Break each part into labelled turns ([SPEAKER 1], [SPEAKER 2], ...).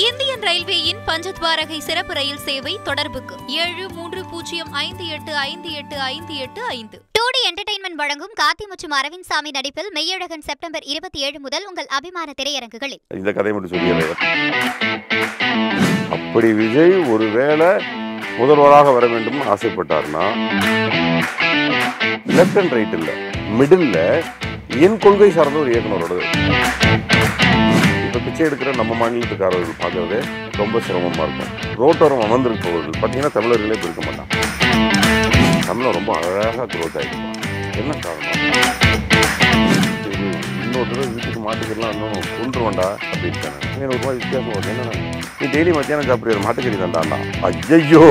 [SPEAKER 1] Indian ரயில்வேயின் பஞ்சத்வாரகை சிறப்பு ரயில் சேவை தொடர்புக்கு ஏழு மூன்று பூஜ்ஜியம் ஐந்து எட்டு ஐந்து எட்டு ஐந்து எட்டு ஐந்து டூடி என்டர்டைன்மெண்ட் வழங்கும் காத்தி மற்றும் அரவிந்த் சாமி நடிப்பில் மெய்யழகன் செப்டம்பர் இருபத்தி ஏழு முதல் உங்கள் அபிமான திரையரங்குகளில் இந்த கதை மட்டும் சொல்லியவர்
[SPEAKER 2] அப்படி விஜய் ஒருவேளை முதல்வராக வர வேண்டும் ஆசைப்பட்டார்னா லெஃப்ட் அண்ட் ரைட் மிடில் என் கொள்கை சார்ந்த ஒரு இயக்குனரோடது பிச்சை எடுக்கிற நம்ம மாநிலத்துக்காரர்கள் பார்க்கறது ரொம்ப சிரமமாக இருக்கும் ரோட்டோரம் அமர்ந்திருப்பவர்கள் பார்த்தீங்கன்னா தமிழர்களே இருக்க மாட்டாங்க தமிழை ரொம்ப அழகாக குரோத் ஆகிடும் என்ன காரணம் இன்னொருத்தர் வீட்டுக்கு மாட்டுக்கெல்லாம் இன்னும் கொண்டு வேண்டா அப்படின்னு ரொம்ப வித்தியாசம் வருது என்ன நீ டெய்லி மத்தியானம் சாப்பிடுற மாட்டுக்கறி தான்டா ஐயோ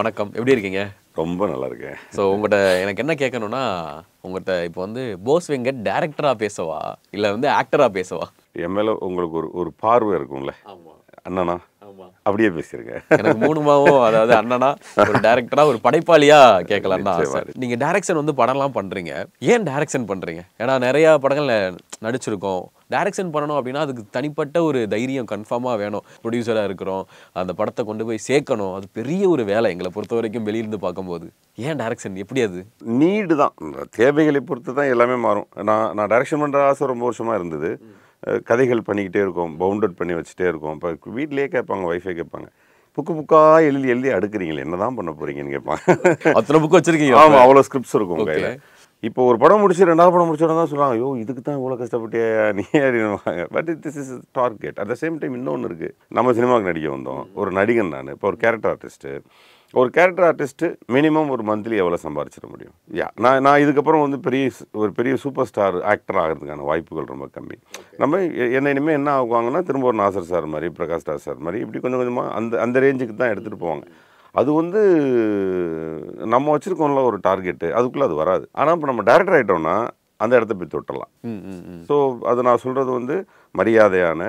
[SPEAKER 1] வணக்கம் எப்படி இருக்கீங்க ரொம்ப நல்லா இருக்கேன் ஸோ உங்கள்கிட்ட எனக்கு என்ன கேட்கணும்னா உங்கள்கிட்ட இப்போ வந்து போஸ் வெங்கட் டேரக்டராக பேசவா இல்லை வந்து ஆக்டராக பேசவா
[SPEAKER 2] என் மேலே உங்களுக்கு ஒரு ஒரு பார்வை இருக்கும்ல அண்ணனா அப்படியே பேசிருங்க எனக்கு மூணுமாவும் அதாவது அண்ணனா ஒரு டேரக்டரா ஒரு படைப்பாளியா கேட்கலாம் தான்
[SPEAKER 1] நீங்க டேரக்ஷன் வந்து படம்லாம் பண்றீங்க ஏன் டேரக்ஷன் பண்றீங்க ஏன்னா நிறைய படங்கள்ல நடிச்சிருக்கோம் டேரக்ஷன் பண்ணணும் அப்படின்னா அதுக்கு தனிப்பட்ட ஒரு தைரியம் கன்ஃபார்மாக வேணும் ப்ரொடியூசராக இருக்கிறோம் அந்த படத்தை கொண்டு போய் சேர்க்கணும் அது பெரிய ஒரு வேலை எங்களை பொறுத்த வரைக்கும் வெளியிருந்து பார்க்கும்போது ஏன் டேரக்ஷன் எப்படி அது
[SPEAKER 2] நீடு தான் தேவைகளை பொறுத்து தான் எல்லாமே மாறும் நான் நான் டேரக்ஷன் பண்ணுற ஆசை ரொம்ப வருஷமாக இருந்தது கதைகள் பண்ணிக்கிட்டே இருக்கோம் பவுண்டட் பண்ணி வச்சுட்டே இருக்கோம் இப்போ வீட்லேயே கேட்பாங்க ஒய்ஃபே கேட்பாங்க புக்கு புக்காக எழுதி எழுதி அடுக்குறீங்களே என்ன தான் பண்ண போகிறீங்கன்னு கேட்பாங்க அத்தனை புக்கு வச்சுருக்கீங்க ஆமாம் அவ்வளோ ஸ்கிரிப்ட்ஸ் இருக்கும் கையில் இப்போ ஒரு படம் முடிச்சு ரெண்டாவது படம் முடிச்சோன்னா தான் சொல்லுவாங்க ஐயோ இதுக்கு தான் இவ்வளோ கஷ்டப்பட்டு நீ அப்படின்வாங்க but this is target at the same time இன்னொன்று இருக்குது நம்ம சினிமாவுக்கு நடிக்க வந்தோம் ஒரு நடிகன் நான் இப்போ ஒரு கேரக்டர் ஆர்டிஸ்ட்டு ஒரு கேரக்டர் ஆர்டிஸ்ட்டு மினிமம் ஒரு மந்த்லி எவ்வளோ சம்பாரிச்சிட முடியும் யா நான் நான் இதுக்கப்புறம் வந்து பெரிய ஒரு பெரிய சூப்பர் ஸ்டார் ஆக்டர் ஆகிறதுக்கான வாய்ப்புகள் ரொம்ப கம்மி நம்ம என்ன இனிமேல் என்ன ஆகுவாங்கன்னா திரும்ப ஒரு நாசர் சார் மாதிரி பிரகாஷ் ராஜ் சார் மாதிரி இப்படி கொஞ்சம் கொஞ்சமாக அந்த அந்த ரேஞ்சுக்கு தான் எடுத்துகிட்டு போவாங்க அது வந்து நம்ம வச்சுருக்கோம்ல ஒரு டார்கெட்டு அதுக்குள்ளே அது வராது ஆனால் இப்போ நம்ம டேரக்டர் ஆகிட்டோம்னா அந்த இடத்த போய் தொட்டலாம் ஸோ அது நான் சொல்கிறது வந்து மரியாதையான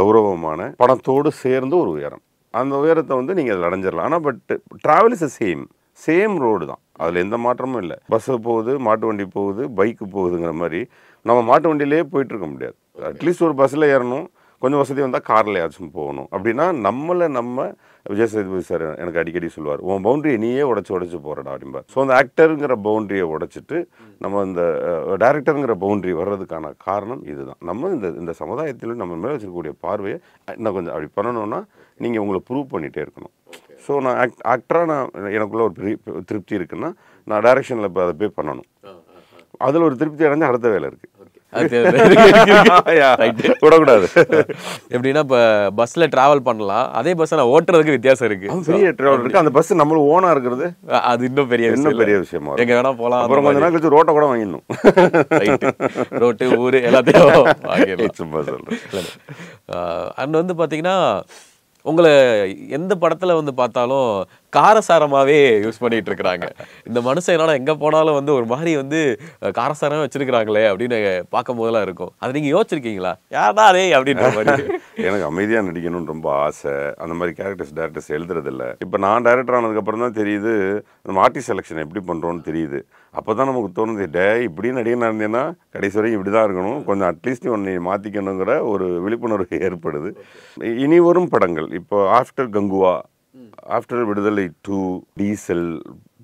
[SPEAKER 2] கௌரவமான படத்தோடு சேர்ந்து ஒரு உயரம் அந்த உயரத்தை வந்து நீங்கள் அதில் அடைஞ்சிடலாம் ஆனால் but travel is same same road தான் அதில் எந்த மாற்றமும் இல்லை பஸ்ஸு போகுது மாட்டு வண்டி போகுது பைக்கு போகுதுங்கிற மாதிரி நம்ம மாட்டு வண்டியிலே போயிட்டுருக்க முடியாது அட்லீஸ்ட் ஒரு பஸ்ஸில் ஏறணும் கொஞ்சம் வசதி வந்தால் காரில் யாச்சும் போகணும் அப்படின்னா நம்மளை நம்ம விஜய் சேதுபதி சார் எனக்கு அடிக்கடி சொல்லுவார் உன் பவுண்டரியை நீயே உடச்சி உடச்சி போகிறடா அப்படிம்பார் ஸோ அந்த ஆக்டருங்கிற பவுண்டரியை உடச்சிட்டு நம்ம இந்த டேரக்டருங்கிற பவுண்டரி வர்றதுக்கான காரணம் இதுதான் நம்ம இந்த இந்த சமுதாயத்தில் நம்ம மேலே வச்சிருக்கக்கூடிய பார்வையை இன்னும் கொஞ்சம் அப்படி பண்ணணும்னா நீங்கள் உங்களை ப்ரூவ் பண்ணிகிட்டே இருக்கணும் ஸோ நான் ஆக்ட் ஆக்டராக நான் எனக்குள்ளே ஒரு பெரிய திருப்தி இருக்குன்னா நான் டைரெக்ஷனில் இப்போ அதை போய் பண்ணணும் அதில் ஒரு திருப்தி அடைஞ்சு அடுத்த வேலை இருக்குது விடக்கூடாது
[SPEAKER 1] எப்படின்னா இப்போ பஸ்ஸில் ட்ராவல் பண்ணலாம் அதே பஸ்ஸை நான் ஓட்டுறதுக்கு வித்தியாசம் இருக்கு பெரிய ட்ராவல் இருக்கு
[SPEAKER 2] அந்த பஸ் நம்மளும் ஓனாக இருக்கிறது
[SPEAKER 1] அது இன்னும் பெரிய இன்னும் பெரிய விஷயமா எங்கே வேணால் போகலாம் அப்புறம் கொஞ்ச நாள்
[SPEAKER 2] கழிச்சு ரோட்டை கூட வாங்கிடணும் ரோட்டு ஊர் எல்லாத்தையும் வாங்கிடலாம் சும்மா சொல்கிறேன்
[SPEAKER 1] அண்ட் வந்து பார்த்தீங்கன்னா உங்களை எந்த படத்தில் வந்து பார்த்தாலும் காரசாரமாகவே யூஸ் பண்ணிகிட்டு இருக்கிறாங்க இந்த மனுஷனால் எங்கே போனாலும் வந்து ஒரு மாதிரி வந்து காரசாரமாக வச்சிருக்கிறாங்களே அப்படின்னு பார்க்கும் போதெல்லாம் இருக்கும் அதை நீங்கள் யோசிச்சிருக்கீங்களா யாரா அதே அப்படின்ற மாதிரி
[SPEAKER 2] எனக்கு அமைதியாக நடிக்கணும்னு ரொம்ப ஆசை அந்த மாதிரி கேரக்டர்ஸ் டேரக்டர்ஸ் எழுதுறதில்ல இப்போ நான் டேரக்டர் ஆனதுக்கப்புறம் தான் தெரியுது நம்ம ஆர்டி செலெக்ஷன் எப்படி பண்ணுறோன்னு தெரியுது அப்போ தான் நமக்கு தோணுது டே இப்படி நடிகை நடந்தேன்னா கடைசி வரையும் இப்படி தான் இருக்கணும் கொஞ்சம் அட்லீஸ்ட் உன்னை மாற்றிக்கணுங்கிற ஒரு விழிப்புணர்வு ஏற்படுது இனி வரும் படங்கள் இப்போ after Kanguva after Viduthalai two Diesel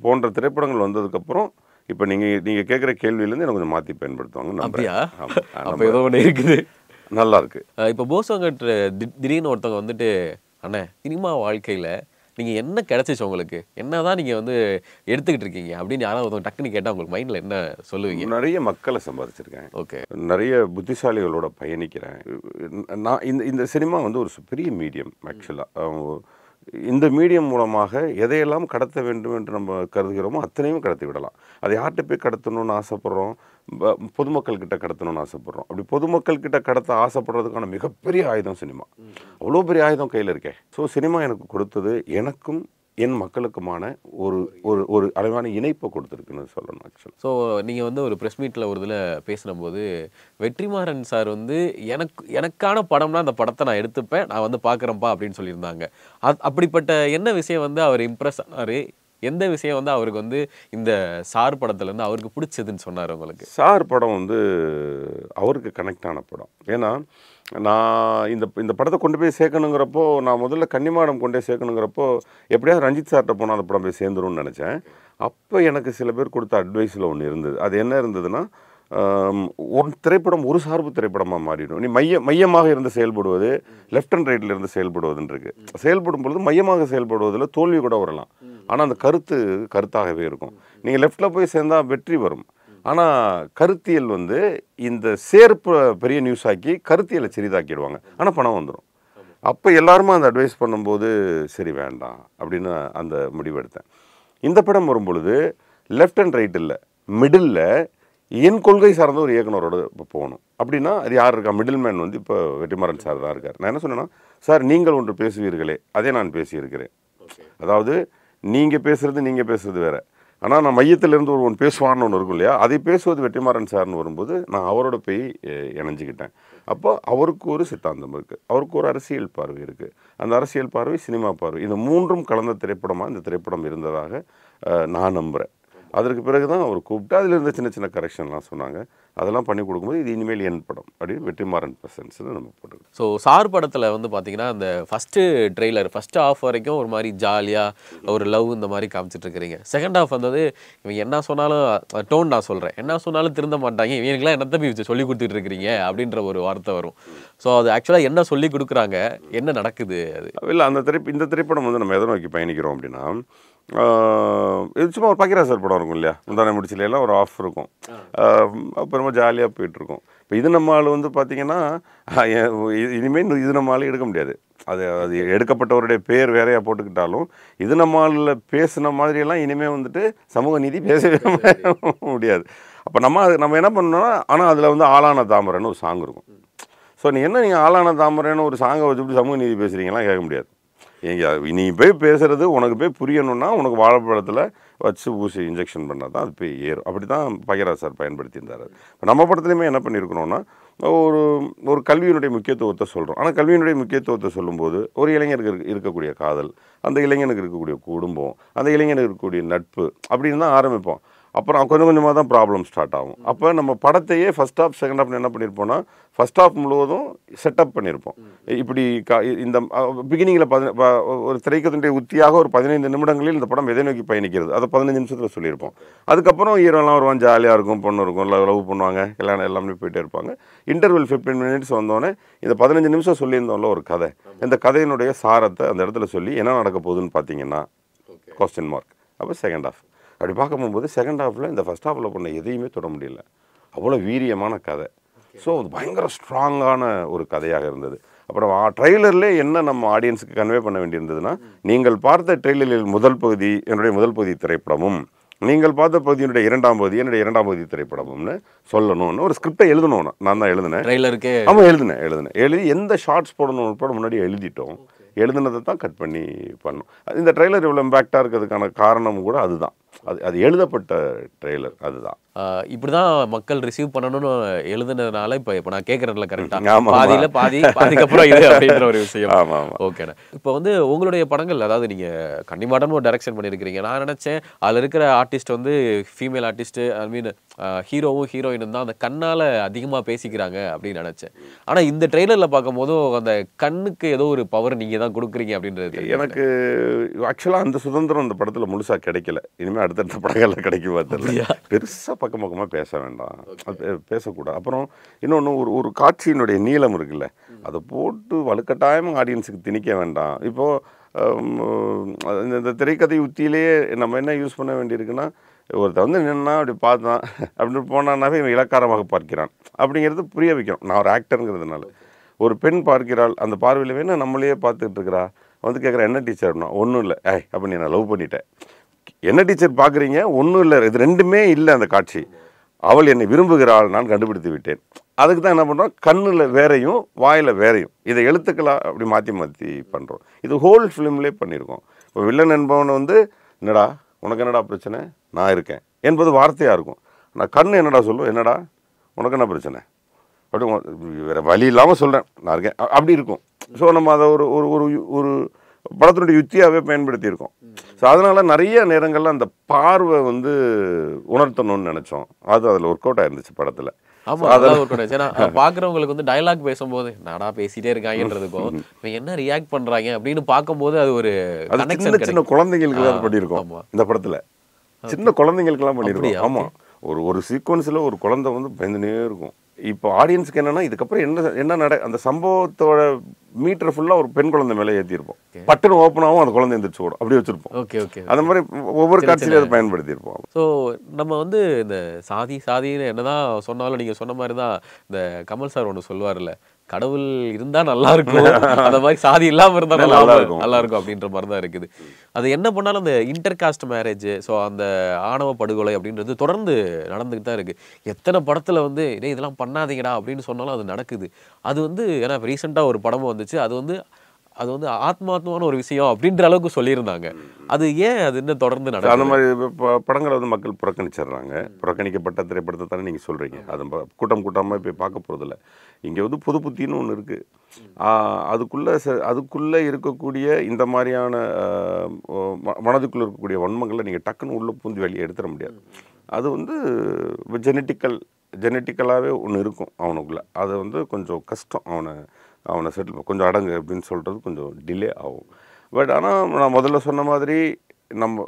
[SPEAKER 2] போன்ற திரைப்படங்கள் வந்ததுக்கப்புறம் இப்போ நீங்கள் நீங்கள் கேட்குற கேள்வியிலேருந்து எனக்கு கொஞ்சம் மாற்றி பயன்படுத்துவாங்க அப்படியா அப்போ ஏதோ ஒன்று இருக்குது நல்லா இருக்கு
[SPEAKER 1] இப்போ போசங்கன்ற திடீர்னு ஒருத்தவங்க வந்துட்டு அண்ணே சினிமா வாழ்க்கையில் நீங்கள் என்ன கிடச்சிச்சு உங்களுக்கு என்ன தான் நீங்கள் வந்து எடுத்துக்கிட்டு இருக்கீங்க அப்படின்னு யாராவது ஒருத்தவங்க டக்குன்னு கேட்டால் உங்களுக்கு மைண்டில் என்ன சொல்லுவீங்க நிறைய
[SPEAKER 2] மக்களை சம்பாதிச்சிருக்கேன் ஓகே நிறைய புத்திசாலிகளோட பயணிக்கிறேன் நான் இந்த இந்த சினிமா வந்து ஒரு பெரிய மீடியம் ஆக்சுவலாக இந்த மீடியம் மூலமாக எதையெல்லாம் கடத்த வேண்டும் என்று நம்ம கருதுகிறோமோ அத்தனையும் கடத்தி விடலாம் அதை யார்கிட்ட போய் கடத்தணும்னு ஆசைப்பட்றோம் பொதுமக்கள்கிட்ட கடத்தணும்னு ஆசைப்பட்றோம் அப்படி பொதுமக்கள்கிட்ட கடத்த ஆசைப்படுறதுக்கான மிகப்பெரிய ஆயுதம் சினிமா அவ்வளோ பெரிய ஆயுதம் கையில் இருக்கே ஸோ சினிமா எனக்கு கொடுத்தது எனக்கும் என் மக்களுக்குமான ஒரு ஒரு ஒரு அளவான இணைப்பை கொடுத்துருக்குன்னு சொல்லணும் ஆக்சுவலாக
[SPEAKER 1] ஸோ நீங்கள் வந்து ஒரு ப்ரெஸ் மீட்டில் ஒரு இதில் பேசினபோது வெற்றிமாறன் சார் வந்து எனக்கு எனக்கான படம்னா அந்த படத்தை நான் எடுத்துப்பேன் நான் வந்து பார்க்குறேன்ப்பா அப்படின்னு சொல்லியிருந்தாங்க அப்படிப்பட்ட என்ன விஷயம் வந்து அவர் இம்ப்ரெஸ் ஆனார் எந்த விஷயம் வந்து அவருக்கு வந்து இந்த சார் படத்துலேருந்து அவருக்கு பிடிச்சதுன்னு சொன்னார் உங்களுக்கு
[SPEAKER 2] சார் படம் வந்து அவருக்கு கனெக்ட் ஆன படம் ஏன்னா நான் இந்த இந்த படத்தை கொண்டு போய் சேர்க்கணுங்கிறப்போ நான் முதல்ல கன்னிமாடம் கொண்டு போய் சேர்க்கணுங்கிறப்போ எப்படியாவது ரஞ்சித் சார்கிட்ட போனால் அந்த படம் போய் சேர்ந்துரும்னு நினச்சேன் அப்போ எனக்கு சில பேர் கொடுத்த அட்வைஸில் ஒன்று இருந்தது அது என்ன இருந்ததுன்னா ஒரு திரைப்படம் ஒரு சார்பு திரைப்படமாக மாறிடும் நீ மைய மையமாக இருந்து செயல்படுவது லெஃப்ட் அண்ட் ரைட்டில் இருந்து செயல்படுவதுன்றிருக்கு செயல்படும் பொழுது மையமாக செயல்படுவதில் தோல்வி கூட வரலாம் ஆனால் அந்த கருத்து கருத்தாகவே இருக்கும் நீங்கள் லெஃப்டில் போய் சேர்ந்தால் வெற்றி வரும் ஆனால் கருத்தியல் வந்து இந்த சேர்ப்பு பெரிய நியூஸ் ஆக்கி கருத்தியலை சிறிதாக்கிடுவாங்க ஆனால் பணம் வந்துடும் அப்போ எல்லாருமே அந்த அட்வைஸ் பண்ணும்போது சரி வேண்டாம் அப்படின்னு அந்த முடிவெடுத்தேன் இந்த படம் வரும்பொழுது லெஃப்ட் அண்ட் ரைட் இல்லை மிடில் என் கொள்கை சார்ந்த ஒரு இயக்குனரோட இப்போ போகணும் அப்படின்னா அது யார் இருக்கா மிடில் மேன் வந்து இப்போ வெட்டிமாறன் சார் தான் இருக்கார் நான் என்ன சொன்னேன்னா சார் நீங்கள் ஒன்று பேசுவீர்களே அதே நான் பேசியிருக்கிறேன் அதாவது நீங்கள் பேசுகிறது நீங்கள் பேசுகிறது வேறு ஆனால் நான் மையத்திலேருந்து ஒரு ஒன்று பேசுவான்னு ஒன்று இருக்கும் இல்லையா அதை பேசுவது வெற்றிமாறன் சார்னு வரும்போது நான் அவரோட போய் இணைஞ்சிக்கிட்டேன் அப்போ அவருக்கு ஒரு சித்தாந்தம் இருக்குது அவருக்கு ஒரு அரசியல் பார்வை இருக்குது அந்த அரசியல் பார்வை சினிமா பார்வை இந்த மூன்றும் கலந்த திரைப்படமாக இந்த திரைப்படம் இருந்ததாக நான் நம்புகிறேன் அதற்கு பிறகு தான் அவர் கூப்பிட்டு அதில் இருந்த சின்ன சின்ன கரெக்ஷன்லாம் சொன்னாங்க அதெல்லாம் பண்ணி கொடுக்கும்போது இது இனிமேல் என் படம் அப்படின்னு வெற்றிமாறன் பிரசன்ஸ்னு நம்ம
[SPEAKER 1] போட்டுருக்கோம் ஸோ சார் படத்தில் வந்து பார்த்தீங்கன்னா அந்த ஃபஸ்ட்டு ட்ரெய்லர் ஃபஸ்ட்டு ஆஃப் வரைக்கும் ஒரு மாதிரி ஜாலியாக ஒரு லவ் இந்த மாதிரி காமிச்சிட்டு இருக்கிறீங்க செகண்ட் ஆஃப் வந்தது இவங்க என்ன சொன்னாலும் டோன் நான் சொல்கிறேன் என்ன சொன்னாலும் திருந்த மாட்டாங்க இவங்களுக்குலாம் என்ன தம்பி வச்சு சொல்லி கொடுத்துட்டு இருக்கிறீங்க அப்படின்ற ஒரு வார்த்தை வரும் ஸோ அது ஆக்சுவலாக என்ன சொல்லி கொடுக்குறாங்க என்ன நடக்குது அது
[SPEAKER 2] இல்லை அந்த திரைப்ப இந்த திரைப்படம் வந்து நம்ம எதை நோக்கி பயணிக்கிறோம் அப்படின்னா சும்மா ஒரு பக்கிரா சார் படம் இருக்கும் இல்லையா முந்தானை முடிச்சிலாம் ஒரு ஆஃப் இருக்கும் அப்புறமா ஜாலியாக போயிட்டுருக்கும் இப்போ இது நம்ம ஆள் வந்து பார்த்திங்கன்னா இனிமேல் இது நம்ம ஆள் எடுக்க முடியாது அது அது எடுக்கப்பட்டவருடைய பேர் வேறையாக போட்டுக்கிட்டாலும் இது நம்ம ஆளில் பேசின மாதிரியெல்லாம் இனிமேல் வந்துட்டு சமூக நீதி பேசவே முடியாது அப்போ நம்ம அது நம்ம என்ன பண்ணோம்னா ஆனால் அதில் வந்து ஆளான தாமரைன்னு ஒரு சாங் இருக்கும் ஸோ நீங்கள் என்ன நீங்கள் ஆளான தாமரைன்னு ஒரு சாங்கை வச்சுட்டு சமூக நீதி பேசுகிறீங்களாம் கேட்க முடியாது நீ போய் பேசுகிறது உனக்கு போய் புரியணும்னா உனக்கு வாழைப்பழத்தில் வச்சு ஊசி இன்ஜெக்ஷன் பண்ணால் தான் அது போய் ஏறும் அப்படி தான் பகிரா சார் பயன்படுத்தியிருந்தார் இப்போ நம்ம படத்துலையுமே என்ன பண்ணியிருக்கணும்னா ஒரு ஒரு கல்வியினுடைய முக்கியத்துவத்தை சொல்கிறோம் ஆனால் கல்வியினுடைய முக்கியத்துவத்தை சொல்லும்போது ஒரு இளைஞருக்கு இருக்கக்கூடிய காதல் அந்த இளைஞனுக்கு இருக்கக்கூடிய குடும்பம் அந்த இளைஞனுக்கு இருக்கக்கூடிய நட்பு அப்படின்னு தான் ஆரம்பிப்போம் அப்புறம் கொஞ்சம் கொஞ்சமாக தான் ப்ராப்ளம் ஸ்டார்ட் ஆகும் அப்போ நம்ம படத்தையே ஃபஸ்ட் ஆஃப் செகண்ட் ஆஃப் என்ன பண்ணியிருப்போம்னா ஃபஸ்ட் ஆஃப் முழுவதும் செட்டப் பண்ணியிருப்போம் இப்படி இந்த பிகினிங்கில் பதி ஒரு திரைக்கத்தினுடைய உத்தியாக ஒரு பதினைந்து நிமிடங்களில் இந்த படம் எதை நோக்கி பயணிக்கிறது அதை பதினஞ்சு நிமிஷத்தில் சொல்லியிருப்போம் அதுக்கப்புறம் ஹீரோலாம் வருவான் ஜாலியாக இருக்கும் பொண்ணு இருக்கும் லவ் பண்ணுவாங்க எல்லாம் எல்லாமே போயிட்டே இருப்பாங்க இன்டர்வல் ஃபிஃப்டீன் மினிட்ஸ் வந்தோடனே இந்த பதினஞ்சு நிமிஷம் சொல்லியிருந்தோம்ல ஒரு கதை இந்த கதையினுடைய சாரத்தை அந்த இடத்துல சொல்லி என்ன நடக்க போகுதுன்னு பார்த்தீங்கன்னா கொஸ்டின் மார்க் அப்போ செகண்ட் ஆஃப் அப்படி பார்க்கும்போது செகண்ட் ஹாஃபில் இந்த ஃபஸ்ட் ஹாஃபில் பண்ண எதையுமே தொட முடியல அவ்வளோ வீரியமான கதை ஸோ அது பயங்கர ஸ்ட்ராங்கான ஒரு கதையாக இருந்தது அப்புறம் ட்ரெய்லர்லேயே என்ன நம்ம ஆடியன்ஸுக்கு கன்வே பண்ண வேண்டியிருந்ததுன்னா நீங்கள் பார்த்த ட்ரெய்லரில் முதல் பகுதி என்னுடைய முதல் பகுதி திரைப்படமும் நீங்கள் பார்த்த பகுதியினுடைய இரண்டாம் பகுதி என்னுடைய இரண்டாம் பகுதி திரைப்படம்னு சொல்லணும்னு ஒரு ஸ்கிரிப்டை எழுதணும் நான் தான் எழுதினேன்
[SPEAKER 1] ட்ரெய்லருக்கு ஆமாம் எழுதினேன்
[SPEAKER 2] எழுதினேன் எழுதி எந்த ஷார்ட்ஸ் போடணும் உட்பட முன்னாடி எழுதிட்டோம் எழுதினதை தான் கட் பண்ணி பண்ணோம் இந்த ட்ரெய்லர் இவ்வளோ இம்பேக்டாக இருக்கிறதுக்கான காரணமும் கூட அதுதான் அது அது எழுதப்பட்ட ட்ரெய்லர் அதுதான் இப்படி தான் மக்கள்
[SPEAKER 1] ரிசீவ் பண்ணணும்னு எழுதுனதுனால இப்போ இப்போ நான் கேட்குறதுல கரெக்டாக பாதியில் பாதி அதுக்கப்புறம் இது அப்படின்ற ஒரு விஷயம் ஆமாம் ஓகேண்ணா இப்போ வந்து உங்களுடைய படங்கள் அதாவது நீங்கள் கன்னிமாடன்னு ஒரு டைரக்ஷன் பண்ணியிருக்கிறீங்க நான் நினச்சேன் அதில் இருக்கிற ஆர்டிஸ்ட் வந்து ஃபீமேல் ஆர்டிஸ்ட்டு ஐ மீன் ஹீரோவும் ஹீரோயினும் தான் அந்த கண்ணால் அதிகமாக பேசிக்கிறாங்க அப்படின்னு நினச்சேன் ஆனால் இந்த ட்ரெய்லரில் பார்க்கும்போதும் அந்த கண்ணுக்கு ஏதோ ஒரு பவர் நீங்கள் தான் கொடுக்குறீங்க அப்படின்றது எனக்கு
[SPEAKER 2] ஆக்சுவலாக அந்த சுதந்திரம் அந்த படத்தில் முழுசாக கிடைக்கல இனிமேல் அடுத்தடுத்த படங்களில் கிடைக்கும் தெரியல பெருசாக பக்கம் பக்கமாக பேச வேண்டாம் அது பேசக்கூடாது அப்புறம் இன்னொன்று ஒரு ஒரு காட்சியினுடைய நீளம் இருக்குல்ல அதை போட்டு வலுக்கட்டாயமும் ஆடியன்ஸுக்கு திணிக்க வேண்டாம் இப்போது இந்த திரைக்கதை உத்தியிலேயே நம்ம என்ன யூஸ் பண்ண வேண்டியிருக்குன்னா ஒருத்தர் வந்து நின்னா அப்படி பார்த்தான் அப்படின்னு போனான்னாவே இவன் இலக்காரமாக பார்க்கிறான் அப்படிங்கிறது புரிய வைக்கணும் நான் ஒரு ஆக்டருங்கிறதுனால ஒரு பெண் பார்க்கிறாள் அந்த பார்வையில் வேணும் நம்மளையே பார்த்துட்டு இருக்கிறா வந்து கேட்குறேன் என்ன டீச்சர்னா ஒன்றும் இல்லை ஏய் அப்படின்னு நான் லவ் பண்ணிட்டேன் என்ன டீச்சர் பார்க்குறீங்க ஒன்றும் இல்லை இது ரெண்டுமே இல்லை அந்த காட்சி அவள் என்னை விரும்புகிறாள் நான் கண்டுபிடித்து விட்டேன் அதுக்கு தான் என்ன பண்ணுறோம் கண்ணில் வேறையும் வாயில் வேறையும் இதை எழுத்துக்களாக அப்படி மாற்றி மாற்றி பண்ணுறோம் இது ஹோல் ஃபிலிம்லே பண்ணியிருக்கோம் இப்போ வில்லன் என்பவன் வந்து என்னடா உனக்கு என்னடா பிரச்சனை நான் இருக்கேன் என்பது வார்த்தையாக இருக்கும் ஆனால் கண் என்னடா சொல்லும் என்னடா உனக்கு என்ன பிரச்சனை அப்படி வேறு வழி இல்லாமல் சொல்கிறேன் நான் இருக்கேன் அப்படி இருக்கும் ஸோ நம்ம அதை ஒரு ஒரு ஒரு படத்தினுடைய யுக்தியாகவே பயன்படுத்தியிருக்கோம் ஸோ அதனால் நிறைய நேரங்களில் அந்த பார்வை வந்து உணர்த்தணும்னு நினச்சோம் அது அதில் ஒர்க் அவுட் ஆயிருந்துச்சு படத்தில்
[SPEAKER 1] ஆமாம் அதெல்லாம் ஒர்க் அவுட் ஏன்னா வந்து டைலாக் பேசும்போது நாடா பேசிட்டே இருக்காங்கன்றதுக்கும் இப்போ என்ன ரியாக்ட் பண்றாங்க அப்படின்னு பார்க்கும்போது அது ஒரு சின்ன சின்ன
[SPEAKER 2] குழந்தைங்களுக்கு தான் பண்ணியிருக்கோம் இந்த படத்துல சின்ன எல்லாம் பண்ணியிருக்கோம் ஆமாம் ஒரு ஒரு சீக்வன்ஸில் ஒரு குழந்தை வந்து பயந்துனே இருக்கும் இப்போ ஆடியன்ஸுக்கு என்னன்னா இதுக்கப்புறம் என்ன என்ன நட அந்த சம்பவத்தோட மீட்டர் ஃபுல்லாக ஒரு பெண் குழந்தை மேலே ஏற்றிருப்போம் பட்டுன்னு ஓப்பன் ஆகும் அந்த குழந்தை எந்திரிச்சு ஓடும் அப்படி வச்சிருப்போம் ஓகே ஓகே அந்த மாதிரி ஒவ்வொரு காட்சியிலும் அதை பயன்படுத்தியிருப்போம்
[SPEAKER 1] ஸோ நம்ம வந்து இந்த சாதி சாதின்னு என்னதான் சொன்னாலும் நீங்கள் சொன்ன மாதிரி தான் இந்த கமல் சார் ஒன்று சொல்லுவார்ல கடவுள் இருந்தா நல்லா இருக்கும் அந்த மாதிரி சாதி இல்லாம இருந்தா நல்லா இருக்கும் நல்லா இருக்கும் அப்படின்ற மாதிரி தான் இருக்குது அது என்ன பண்ணாலும் அந்த இன்டர் காஸ்ட் மேரேஜ் ஸோ அந்த ஆணவ படுகொலை அப்படின்றது தொடர்ந்து நடந்துகிட்டு தான் இருக்கு எத்தனை படத்துல வந்து இதெல்லாம் பண்ணாதீங்கடா அப்படின்னு சொன்னாலும் அது நடக்குது அது வந்து ஏன்னா ரீசெண்டாக ஒரு படமும் வந்துச்சு அது வந்து அது வந்து ஆத்மாத்மான ஒரு விஷயம் அப்படின்ற அளவுக்கு சொல்லியிருந்தாங்க அது ஏன் அது இன்னும் தொடர்ந்து நடக்கும் அந்த மாதிரி
[SPEAKER 2] படங்களை வந்து மக்கள் புறக்கணிச்சிடுறாங்க புறக்கணிக்கப்பட்ட திரைப்படத்தை தானே நீங்கள் சொல்கிறீங்க அது கூட்டம் கூட்டமாக போய் பார்க்க போகிறதில்ல இங்கே வந்து புது புத்தின்னு ஒன்று இருக்குது அதுக்குள்ளே அதுக்குள்ளே இருக்கக்கூடிய இந்த மாதிரியான மனதுக்குள்ளே இருக்கக்கூடிய வன்மங்களை நீங்கள் டக்குன்னு உள்ளே பூந்து வெளியே எடுத்துட முடியாது அது வந்து ஜெனட்டிக்கல் ஜெனட்டிக்கலாகவே ஒன்று இருக்கும் அவனுக்குள்ளே அது வந்து கொஞ்சம் கஷ்டம் அவனை அவனை செட்டில் கொஞ்சம் அடங்கு அப்படின்னு சொல்கிறது கொஞ்சம் டிலே ஆகும் பட் ஆனால் நான் முதல்ல சொன்ன மாதிரி நம்ம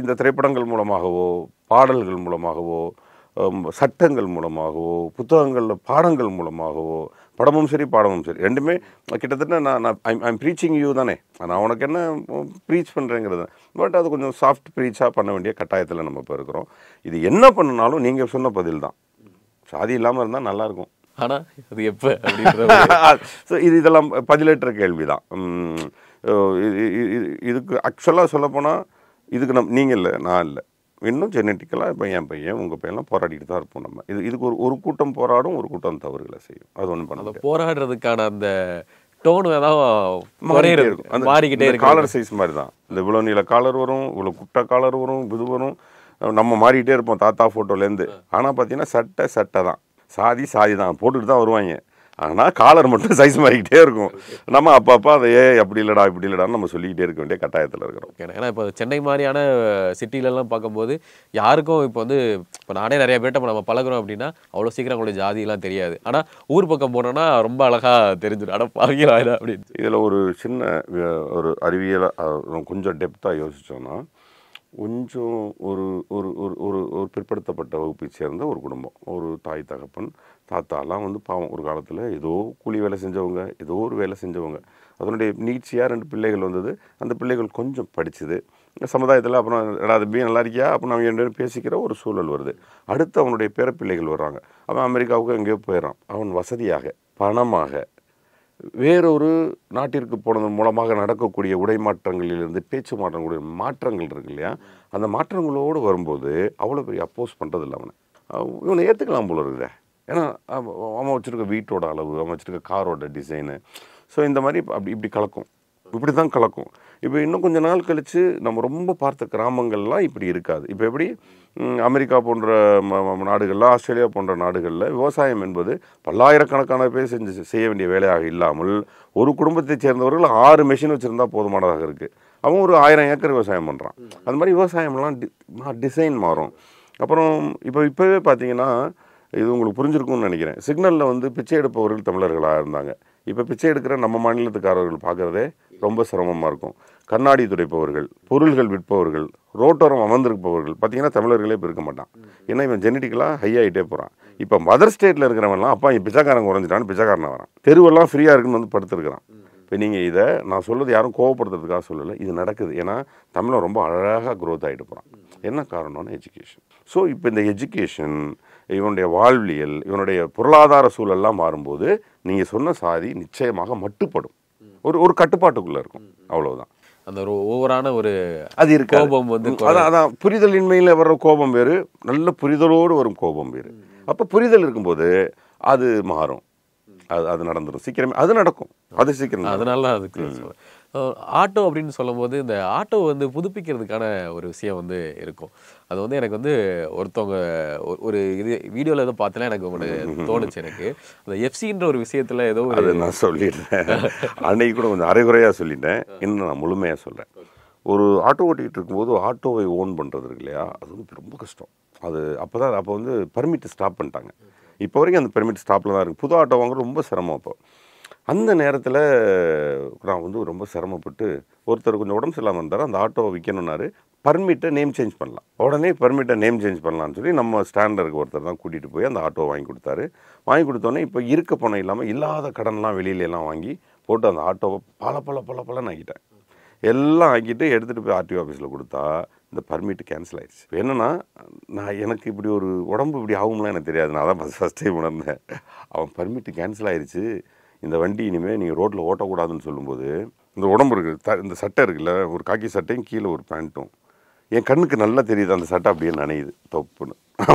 [SPEAKER 2] இந்த திரைப்படங்கள் மூலமாகவோ பாடல்கள் மூலமாகவோ சட்டங்கள் மூலமாகவோ புத்தகங்களில் பாடங்கள் மூலமாகவோ படமும் சரி பாடமும் சரி ரெண்டுமே கிட்டத்தட்ட நான் நான் ஐம் ப்ரீச்சிங் யூ தானே நான் உனக்கு என்ன ப்ரீச் பண்ணுறேங்கிறது பட் அது கொஞ்சம் சாஃப்ட் ப்ரீச்சாக பண்ண வேண்டிய கட்டாயத்தில் நம்ம இப்போ இருக்கிறோம் இது என்ன பண்ணினாலும் நீங்கள் சொன்ன பதில் தான் சாதி இல்லாமல் இருந்தால் நல்லாயிருக்கும் ஆனால் அது எப்போ ஸோ இது இதெல்லாம் பதிலற்ற கேள்வி தான் இதுக்கு ஆக்சுவலாக சொல்லப்போனால் இதுக்கு நம் நீங்கள் இல்லை நான் இல்லை இன்னும் ஜெனட்டிக்கலாக இப்போ என் பையன் உங்கள் பையன்லாம் போராடிட்டு தான் இருப்போம் நம்ம இது இதுக்கு ஒரு ஒரு கூட்டம் போராடும் ஒரு கூட்டம் தவறுகளை செய்யும் அது ஒன்றும் பண்ண
[SPEAKER 1] போராடுறதுக்கான அந்த டோன்
[SPEAKER 2] ஏதாவது
[SPEAKER 1] இருக்கும் அந்த மாறிக்கிட்டே இருக்கும் காலர் சைஸ்
[SPEAKER 2] மாதிரி தான் இந்த இவ்வளோ நீள காலர் வரும் இவ்வளோ குட்டை காலர் வரும் இது வரும் நம்ம மாறிக்கிட்டே இருப்போம் தாத்தா ஃபோட்டோலேருந்து ஆனால் பார்த்தீங்கன்னா சட்டை சட்டை தான் சாதி சாதி தான் போட்டுட்டு தான் வருவாங்க ஆனால் காலர் மட்டும் சைஸ் மாறிக்கிட்டே இருக்கும் நம்ம அப்பப்போ அதை ஏ அப்படி இல்லைடா இப்படி இல்லைடான்னு நம்ம சொல்லிக்கிட்டே இருக்க வேண்டிய கட்டாயத்தில் இருக்கிறோம்
[SPEAKER 1] ஏன்னா இப்போ சென்னை மாதிரியான சிட்டிலெலாம் பார்க்கும்போது யாருக்கும் இப்போ வந்து இப்போ நானே நிறைய பேர்ட்ட இப்போ நம்ம பழகிறோம் அப்படின்னா அவ்வளோ சீக்கிரம் அவங்களுடைய ஜாதியெலாம் தெரியாது ஆனால் ஊர் பக்கம் போனோன்னா ரொம்ப அழகாக தெரிஞ்சிடும் ஆனால் பாகிராயிடா
[SPEAKER 2] அப்படின்னு இதில் ஒரு சின்ன ஒரு அறிவியலாக கொஞ்சம் டெப்த்தாக யோசித்தோன்னா கொஞ்சம் ஒரு ஒரு ஒரு ஒரு ஒரு பிற்படுத்தப்பட்ட வகுப்பை சேர்ந்த ஒரு குடும்பம் ஒரு தாய் தகப்பன் தாத்தாலாம் வந்து பாவம் ஒரு காலத்தில் ஏதோ கூலி வேலை செஞ்சவங்க ஏதோ ஒரு வேலை செஞ்சவங்க அதனுடைய நீட்சியாக ரெண்டு பிள்ளைகள் வந்தது அந்த பிள்ளைகள் கொஞ்சம் படித்தது சமுதாயத்தில் அப்புறம் ரெண்டாவது பி நல்லா இருக்கியா அப்படின்னு அவங்க ரெண்டு பேசிக்கிற ஒரு சூழல் வருது அடுத்து அவனுடைய பேரப்பிள்ளைகள் வர்றாங்க அவன் அமெரிக்காவுக்கு எங்கேயோ போயிடறான் அவன் வசதியாக பணமாக வேறொரு நாட்டிற்கு போனதன் மூலமாக நடக்கக்கூடிய உடை இருந்து பேச்சு மாற்றக்கூடிய மாற்றங்கள் இருக்கு இல்லையா அந்த மாற்றங்களோடு வரும்போது அவ்வளோ பெரிய அப்போஸ் பண்ணுறது இல்லை அவனை இவனை ஏற்றுக்கலாம் போல இருக்குதே ஏன்னா அவன் வச்சுருக்க வீட்டோட அளவு அவன் வச்சுருக்க காரோட டிசைனு ஸோ இந்த மாதிரி அப்படி இப்படி கலக்கும் இப்படி தான் கலக்கும் இப்போ இன்னும் கொஞ்ச நாள் கழித்து நம்ம ரொம்ப பார்த்த கிராமங்கள்லாம் இப்படி இருக்காது இப்போ எப்படி அமெரிக்கா போன்ற நாடுகளில் ஆஸ்திரேலியா போன்ற நாடுகளில் விவசாயம் என்பது பல்லாயிரக்கணக்கான பேர் செஞ்சு செய்ய வேண்டிய வேலையாக இல்லாமல் ஒரு குடும்பத்தைச் சேர்ந்தவர்கள் ஆறு மெஷின் வச்சுருந்தா போதுமானதாக இருக்குது அவன் ஒரு ஆயிரம் ஏக்கர் விவசாயம் பண்ணுறான் அந்த மாதிரி விவசாயம்லாம் டி டிசைன் மாறும் அப்புறம் இப்போ இப்போவே பார்த்தீங்கன்னா இது உங்களுக்கு புரிஞ்சிருக்கும்னு நினைக்கிறேன் சிக்னலில் வந்து பிச்சை எடுப்பவர்கள் தமிழர்களாக இருந்தாங்க இப்போ பிச்சை எடுக்கிற நம்ம மாநிலத்துக்காரர்கள் பார்க்குறதே ரொம்ப சிரமமாக இருக்கும் கண்ணாடி துடைப்பவர்கள் பொருள்கள் விற்பவர்கள் ரோட்டோரம் அமர்ந்திருப்பவர்கள் பார்த்தீங்கன்னா தமிழர்களே இப்போ இருக்க மாட்டான் ஏன்னா இவன் ஜெனட்டிக்கலாக ஹை ஆகிட்டே போகிறான் இப்போ மதர் ஸ்டேட்டில் இருக்கிறவன்லாம் அப்பா இவன் பிச்சைக்காரன் குறைஞ்சிட்டான்னு பிச்சைக்காரன் வரான் தெருவெல்லாம் ஃப்ரீயாக இருக்குன்னு வந்து படுத்துருக்கிறான் இப்போ நீங்கள் இதை நான் சொல்கிறது யாரும் கோவப்படுத்துறதுக்காக சொல்லலை இது நடக்குது ஏன்னா தமிழை ரொம்ப அழகாக க்ரோத் ஆகிட்டு போகிறான் என்ன காரணம்னு எஜுகேஷன் ஸோ இப்போ இந்த எஜுகேஷன் இவனுடைய வாழ்வியல் இவனுடைய பொருளாதார சூழல்லாம் மாறும்போது நீங்கள் சொன்ன சாதி நிச்சயமாக மட்டுப்படும் ஒரு ஒரு கட்டுப்பாட்டுக்குள்ளே இருக்கும் அவ்வளோதான் அந்த ஒரு ஓவரான ஒரு அது இருக்க கோபம் வந்து அதான் அதான் புரிதலின்மையில் வர்ற கோபம் வேறு நல்ல புரிதலோடு வரும் கோபம் வேறு அப்போ புரிதல் இருக்கும்போது அது மாறும் அது அது நடந்துடும் சீக்கிரமே அது நடக்கும் அது சீக்கிரம் அதனால அதுக்கு
[SPEAKER 1] ஆட்டோ அப்படின்னு சொல்லும்போது இந்த ஆட்டோ வந்து புதுப்பிக்கிறதுக்கான ஒரு விஷயம் வந்து இருக்கும் அது வந்து எனக்கு வந்து ஒருத்தவங்க ஒரு இது வீடியோவில் எதுவும் பார்த்தலாம்
[SPEAKER 2] எனக்கு ஒன்று தோணுச்சு
[SPEAKER 1] எனக்கு அந்த எஃப்சின்ற ஒரு விஷயத்தில் ஏதோ அது நான்
[SPEAKER 2] சொல்லிடுறேன் அன்னைக்கு கூட கொஞ்சம் அரைகுறையாக சொல்லிட்டேன் இன்னும் நான் முழுமையாக சொல்கிறேன் ஒரு ஆட்டோ ஓட்டிகிட்டு இருக்கும்போது ஆட்டோவை ஓன் பண்ணுறது இருக்கு இல்லையா அது வந்து ரொம்ப கஷ்டம் அது அப்போ தான் அப்போ வந்து பர்மிட் ஸ்டாப் பண்ணிட்டாங்க இப்போ வரைக்கும் அந்த பெர்மிட் ஸ்டாப்பில் தான் இருக்குது புது ஆட்டோ வாங்குறது ரொம்ப சிரமம் அப்போ அந்த நேரத்தில் நான் வந்து ரொம்ப சிரமப்பட்டு ஒருத்தர் கொஞ்சம் உடம்பு சரியில்லாமல் இருந்தார் அந்த ஆட்டோவை விற்கணுன்னாரு பர்மிட்டை நேம் சேஞ்ச் பண்ணலாம் உடனே பர்மிட்டை நேம் சேஞ்ச் பண்ணலான்னு சொல்லி நம்ம ஸ்டாண்டர்டுக்கு ஒருத்தர் தான் கூட்டிகிட்டு போய் அந்த ஆட்டோவை வாங்கி கொடுத்தாரு வாங்கி கொடுத்தோன்னே இப்போ இருக்க பணம் இல்லாமல் இல்லாத கடன்லாம் வெளியிலலாம் வாங்கி போட்டு அந்த ஆட்டோவை பல பல பல பலன்னு ஆக்கிட்டேன் எல்லாம் ஆக்கிட்டு எடுத்துகிட்டு போய் ஆர்டிஓ ஆஃபீஸில் கொடுத்தா இந்த பர்மிட்டு கேன்சல் ஆயிடுச்சு என்னென்னா நான் எனக்கு இப்படி ஒரு உடம்பு இப்படி ஆகும்லாம் எனக்கு தெரியாது நான் தான் ஃபஸ்ட் ஃபஸ்ட் டைம் உணர்ந்தேன் அவன் பர்மிட்டு கேன்சல் ஆயிடுச்சு இந்த வண்டி இனிமேல் நீங்கள் ரோட்டில் ஓட்டக்கூடாதுன்னு சொல்லும்போது இந்த உடம்பு இருக்குது த இந்த சட்டை இருக்குல்ல ஒரு காக்கி சட்டையும் கீழே ஒரு பேண்ட்டும் என் கண்ணுக்கு நல்லா தெரியுது அந்த சட்டை அப்படியே நனையுது தொப்புன்னு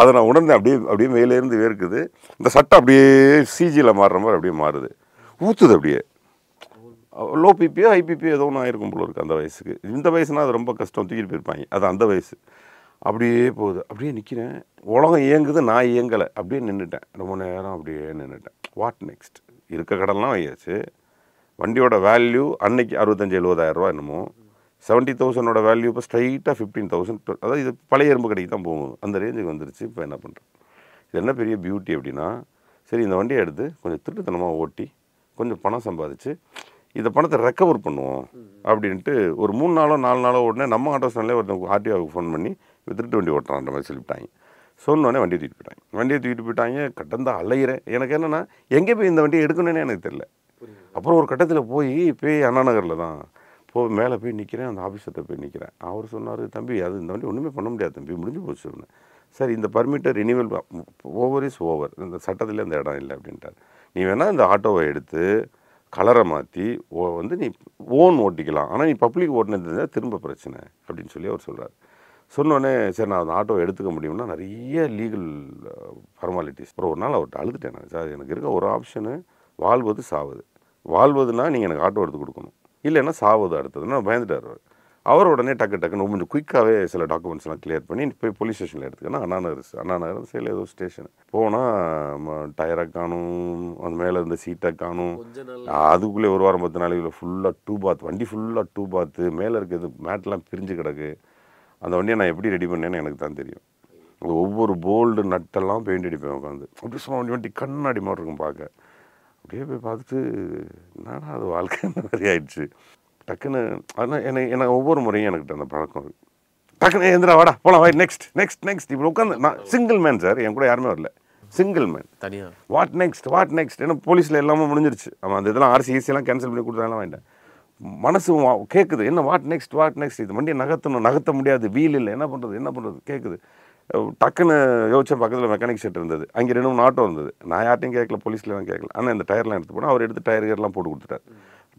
[SPEAKER 2] அதை நான் உணர்ந்தேன் அப்படியே அப்படியே மேலேருந்து வேர்க்குது இந்த சட்டை அப்படியே சிஜியில் மாறுற மாதிரி அப்படியே மாறுது ஊற்றுது அப்படியே லோ பிபியோ ஐபிபியோ ஏதோ ஒன்று ஆயிருக்கும் போல இருக்குது அந்த வயசுக்கு இந்த வயசுனால் அது ரொம்ப கஷ்டம் தூக்கிட்டு போயிருப்பாங்க அது அந்த வயசு அப்படியே போகுது அப்படியே நிற்கிறேன் உலகம் இயங்குது நான் இயங்கலை அப்படியே நின்றுட்டேன் ரொம்ப நேரம் அப்படி வாட் நெக்ஸ்ட் இருக்க கடன்லாம் வாங்கியாச்சு வண்டியோட வேல்யூ அன்னைக்கு அறுபத்தஞ்சு ரூபா என்னமோ செவன்ட்டி தௌசண்டோட வேல்யூ இப்போ ஸ்ட்ரைட்டாக ஃபிஃப்டீன் தௌசண்ட் அதாவது இது பழைய எறும்பு கடைக்கு தான் போகும் அந்த ரேஞ்சுக்கு வந்துருச்சு இப்போ என்ன பண்ணுறேன் இது என்ன பெரிய பியூட்டி அப்படின்னா சரி இந்த வண்டியை எடுத்து கொஞ்சம் திருட்டுத்தனமாக ஓட்டி கொஞ்சம் பணம் சம்பாதிச்சு இந்த பணத்தை ரெக்கவர் பண்ணுவோம் அப்படின்ட்டு ஒரு மூணு நாளோ நாலு நாளோ உடனே நம்ம ஆட்டோ ஸ்டாண்ட்லேயே ஒருத்தன் ஆர்டிஓவுக்கு ஃபோன் பண்ணி திருட்டு வண்டி ஓட்டுறான்ற மாதிரி சொல்லிவிட்டாங்க சொன்னோன்னே வண்டியை தூக்கிட்டு போயிட்டாங்க வண்டியை தூக்கிட்டு போயிட்டாங்க கட்டந்தா அலையிறேன் எனக்கு என்னென்னா எங்கே போய் இந்த வண்டியை எடுக்கணும்னு எனக்கு தெரில அப்புறம் ஒரு கட்டத்தில் போய் போய் அண்ணா நகரில் தான் போ மேலே போய் நிற்கிறேன் அந்த ஆஃபீஸர்கிட்ட போய் நிற்கிறேன் அவர் சொன்னார் தம்பி அது இந்த வண்டி ஒன்றுமே பண்ண முடியாது தம்பி முடிஞ்சு போச்சு சொன்னேன் சார் இந்த பர்மிட்டை ரினியூவல் ஓவர் இஸ் ஓவர் இந்த சட்டத்தில் அந்த இடம் இல்லை அப்படின்ட்டார் நீ வேணால் இந்த ஆட்டோவை எடுத்து கலரை மாற்றி ஓ வந்து நீ ஓன் ஓட்டிக்கலாம் ஆனால் நீ பப்ளிக் ஓட்டினது திரும்ப பிரச்சனை அப்படின்னு சொல்லி அவர் சொல்கிறார் சொன்னோடனே சரி நான் அந்த ஆட்டோவை எடுத்துக்க முடியும்னா நிறைய லீகல் ஃபார்மாலிட்டிஸ் அப்புறம் ஒரு நாள் அவர்கிட்ட அழுதுட்டேன் சார் எனக்கு இருக்க ஒரு ஆப்ஷனு வாழ்வது சாவது வாழ்வதுனா நீங்கள் எனக்கு ஆட்டோ எடுத்து கொடுக்கணும் இல்லைன்னா சாவது அடுத்ததுன்னா பயந்துட்டார் அவர் உடனே டக்கு டக்குன்னு கொஞ்சம் குயிக்காகவே சில டாக்குமெண்ட்ஸ்லாம் கிளியர் பண்ணி போய் போலீஸ் ஸ்டேஷனில் எடுத்துக்கணும் அண்ணா நகர் அண்ணா நகர் ஏதோ ஸ்டேஷன் போனால் டயரை காணும் அது மேலே இருந்த சீட்டை காணும் அதுக்குள்ளே ஒரு வாரம் பத்து நாளைக்குள்ளே ஃபுல்லாக டூ பாத் வண்டி ஃபுல்லாக டூ பாத்து மேலே இருக்கிறது மேட்லாம் பிரிஞ்சு கிடக்கு அந்த வண்டியை நான் எப்படி ரெடி பண்ணேன்னு எனக்கு தான் தெரியும் ஒவ்வொரு போல்டு நட்டெல்லாம் பெயிண்ட் அடிப்பேன் உட்காந்து அப்படி சும்மா வண்டி வண்டி கண்ணாடி மாதிரி இருக்கும் பார்க்க அப்படியே போய் பார்த்துட்டு என்னடா அது வாழ்க்கை இந்த மாதிரி ஆயிடுச்சு டக்குன்னு அதனால் எனக்கு எனக்கு ஒவ்வொரு முறையும் எனக்கிட்ட அந்த பழக்கம் அது டக்குன்னு எந்திரா வாடா போலாம் வாய் நெக்ஸ்ட் நெக்ஸ்ட் நெக்ஸ்ட் இப்படி உட்காந்து நான் சிங்கிள் மேன் சார் என் கூட யாருமே வரல சிங்கிள் மேன் தனியாக வாட் நெக்ஸ்ட் வாட் நெக்ஸ்ட் ஏன்னா போலீஸில் எல்லாமே முடிஞ்சிருச்சு அவன் அந்த இதெல்லாம் ஆர்சி ஈஸியெல்லாம் கேன்சல் பண்ணி கொடுத்தாலும் வாங்கிட்டேன் மனசு கேட்குது என்ன வாட் நெக்ஸ்ட் வாட் நெக்ஸ்ட் இது வண்டியை நகர்த்தணும் நகர்த்த முடியாது வீல் இல்லை என்ன பண்ணுறது என்ன பண்ணுறது கேட்குது டக்குன்னு யோசிச்ச பக்கத்தில் மெக்கானிக் செட் இருந்தது அங்கே ரெண்டு மூணு ஆட்டோ இருந்தது நான் யார்ட்டையும் கேட்கல போலீஸ்லாம் கேட்கல ஆனால் இந்த டயர்லாம் எடுத்து போனால் அவர் எடுத்து டயர் கேர்லாம் போட்டு கொடுத்துட்டார்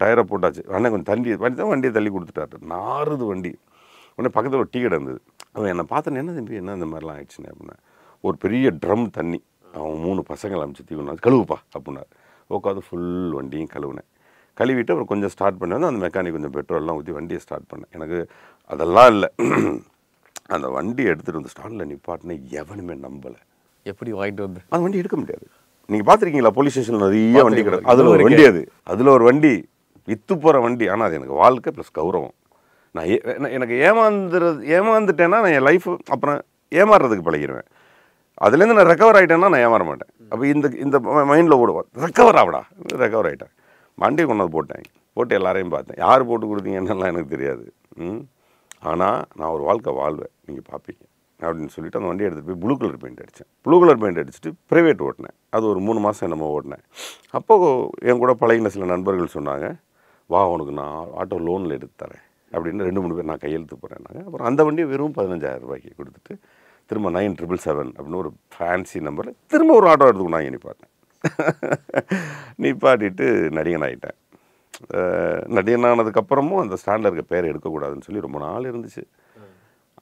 [SPEAKER 2] டயரை போட்டாச்சு அண்ணன் கொஞ்சம் தள்ளி வண்டி தான் வண்டியை தள்ளி கொடுத்துட்டாரு நாறுது வண்டி உடனே பக்கத்தில் ஒரு டீ கடை இருந்தது அவன் என்னை பார்த்தேன் என்ன தம்பி என்ன இந்த மாதிரிலாம் ஆயிடுச்சுன்னு அப்படின்னா ஒரு பெரிய ட்ரம் தண்ணி அவன் மூணு பசங்களை அமைச்சு தீவுனா கழுவுப்பா அப்படின்னாரு உட்காந்து ஃபுல் வண்டியும் கழுவுனேன் கழுவிட்டு அப்புறம் கொஞ்சம் ஸ்டார்ட் பண்ணேன் அந்த மெக்கானிக் கொஞ்சம் பெட்ரோல்லாம் ஊற்றி வண்டியை ஸ்டார்ட் பண்ணேன் எனக்கு அதெல்லாம் இல்லை அந்த வண்டி எடுத்துகிட்டு வந்து ஸ்டாண்டில் நிப்பாட்டினா எவனுமே நம்பலை எப்படி வாங்கிட்டு வந்து அந்த வண்டி எடுக்க முடியாது நீங்கள் பார்த்துருக்கீங்களா போலீஸ் ஸ்டேஷனில் நிறைய வண்டி கிடையாது அதில் ஒரு வண்டி அது அதில் ஒரு வண்டி வித்து போகிற வண்டி ஆனால் அது எனக்கு வாழ்க்கை ப்ளஸ் கௌரவம் நான் ஏ எனக்கு ஏமாந்துறது ஏமாந்துட்டேன்னா நான் என் லைஃப் அப்புறம் ஏமாறுறதுக்கு பழகிடுவேன் அதுலேருந்து நான் ரெக்கவர் ஆகிட்டேன்னா நான் ஏமாற மாட்டேன் அப்போ இந்த இந்த மைண்டில் ஓடுவேன் ரெக்கவர் ஆகடா ரெக்கவர் ஆகிட்டேன் வண்டி கொண்டாந்து போட்டேன் போட்டு எல்லாரையும் பார்த்தேன் யார் போட்டு கொடுத்தீங்கன்னெல்லாம் எனக்கு தெரியாது ம் ஆனால் நான் ஒரு வாழ்க்கை வாழ்வேன் நீங்கள் பார்ப்பீங்க அப்படின்னு சொல்லிட்டு அந்த வண்டி எடுத்துகிட்டு போய் ப்ளூ கலர் பெயிண்ட் அடித்தேன் ப்ளூ கலர் பெயிண்ட் அடிச்சுட்டு ப்ரைவேட் ஓட்டினேன் அது ஒரு மூணு மாதம் என்னமோ ஓட்டினேன் அப்போது என் கூட பழகின சில நண்பர்கள் சொன்னாங்க வா உனக்கு நான் ஆட்டோ லோனில் எடுத்து தரேன் அப்படின்னு ரெண்டு மூணு பேர் நான் கையெழுத்து போகிறேன்னாங்க அப்புறம் அந்த வண்டியை வெறும் பதினஞ்சாயிரம் ரூபாய்க்கு கொடுத்துட்டு திரும்ப நைன் ட்ரிபிள் செவன் அப்படின்னு ஒரு ஃபேன்சி நம்பரில் திரும்ப ஒரு ஆட்டோ எண்ணி பார்த்தேன் நிப்பாட்டிட்டு நடிகன் ஆகிட்டேன் நடிகன் ஆனதுக்கப்புறமும் அந்த ஸ்டாண்டில் இருக்க பேர் எடுக்கக்கூடாதுன்னு சொல்லி ரொம்ப நாள் இருந்துச்சு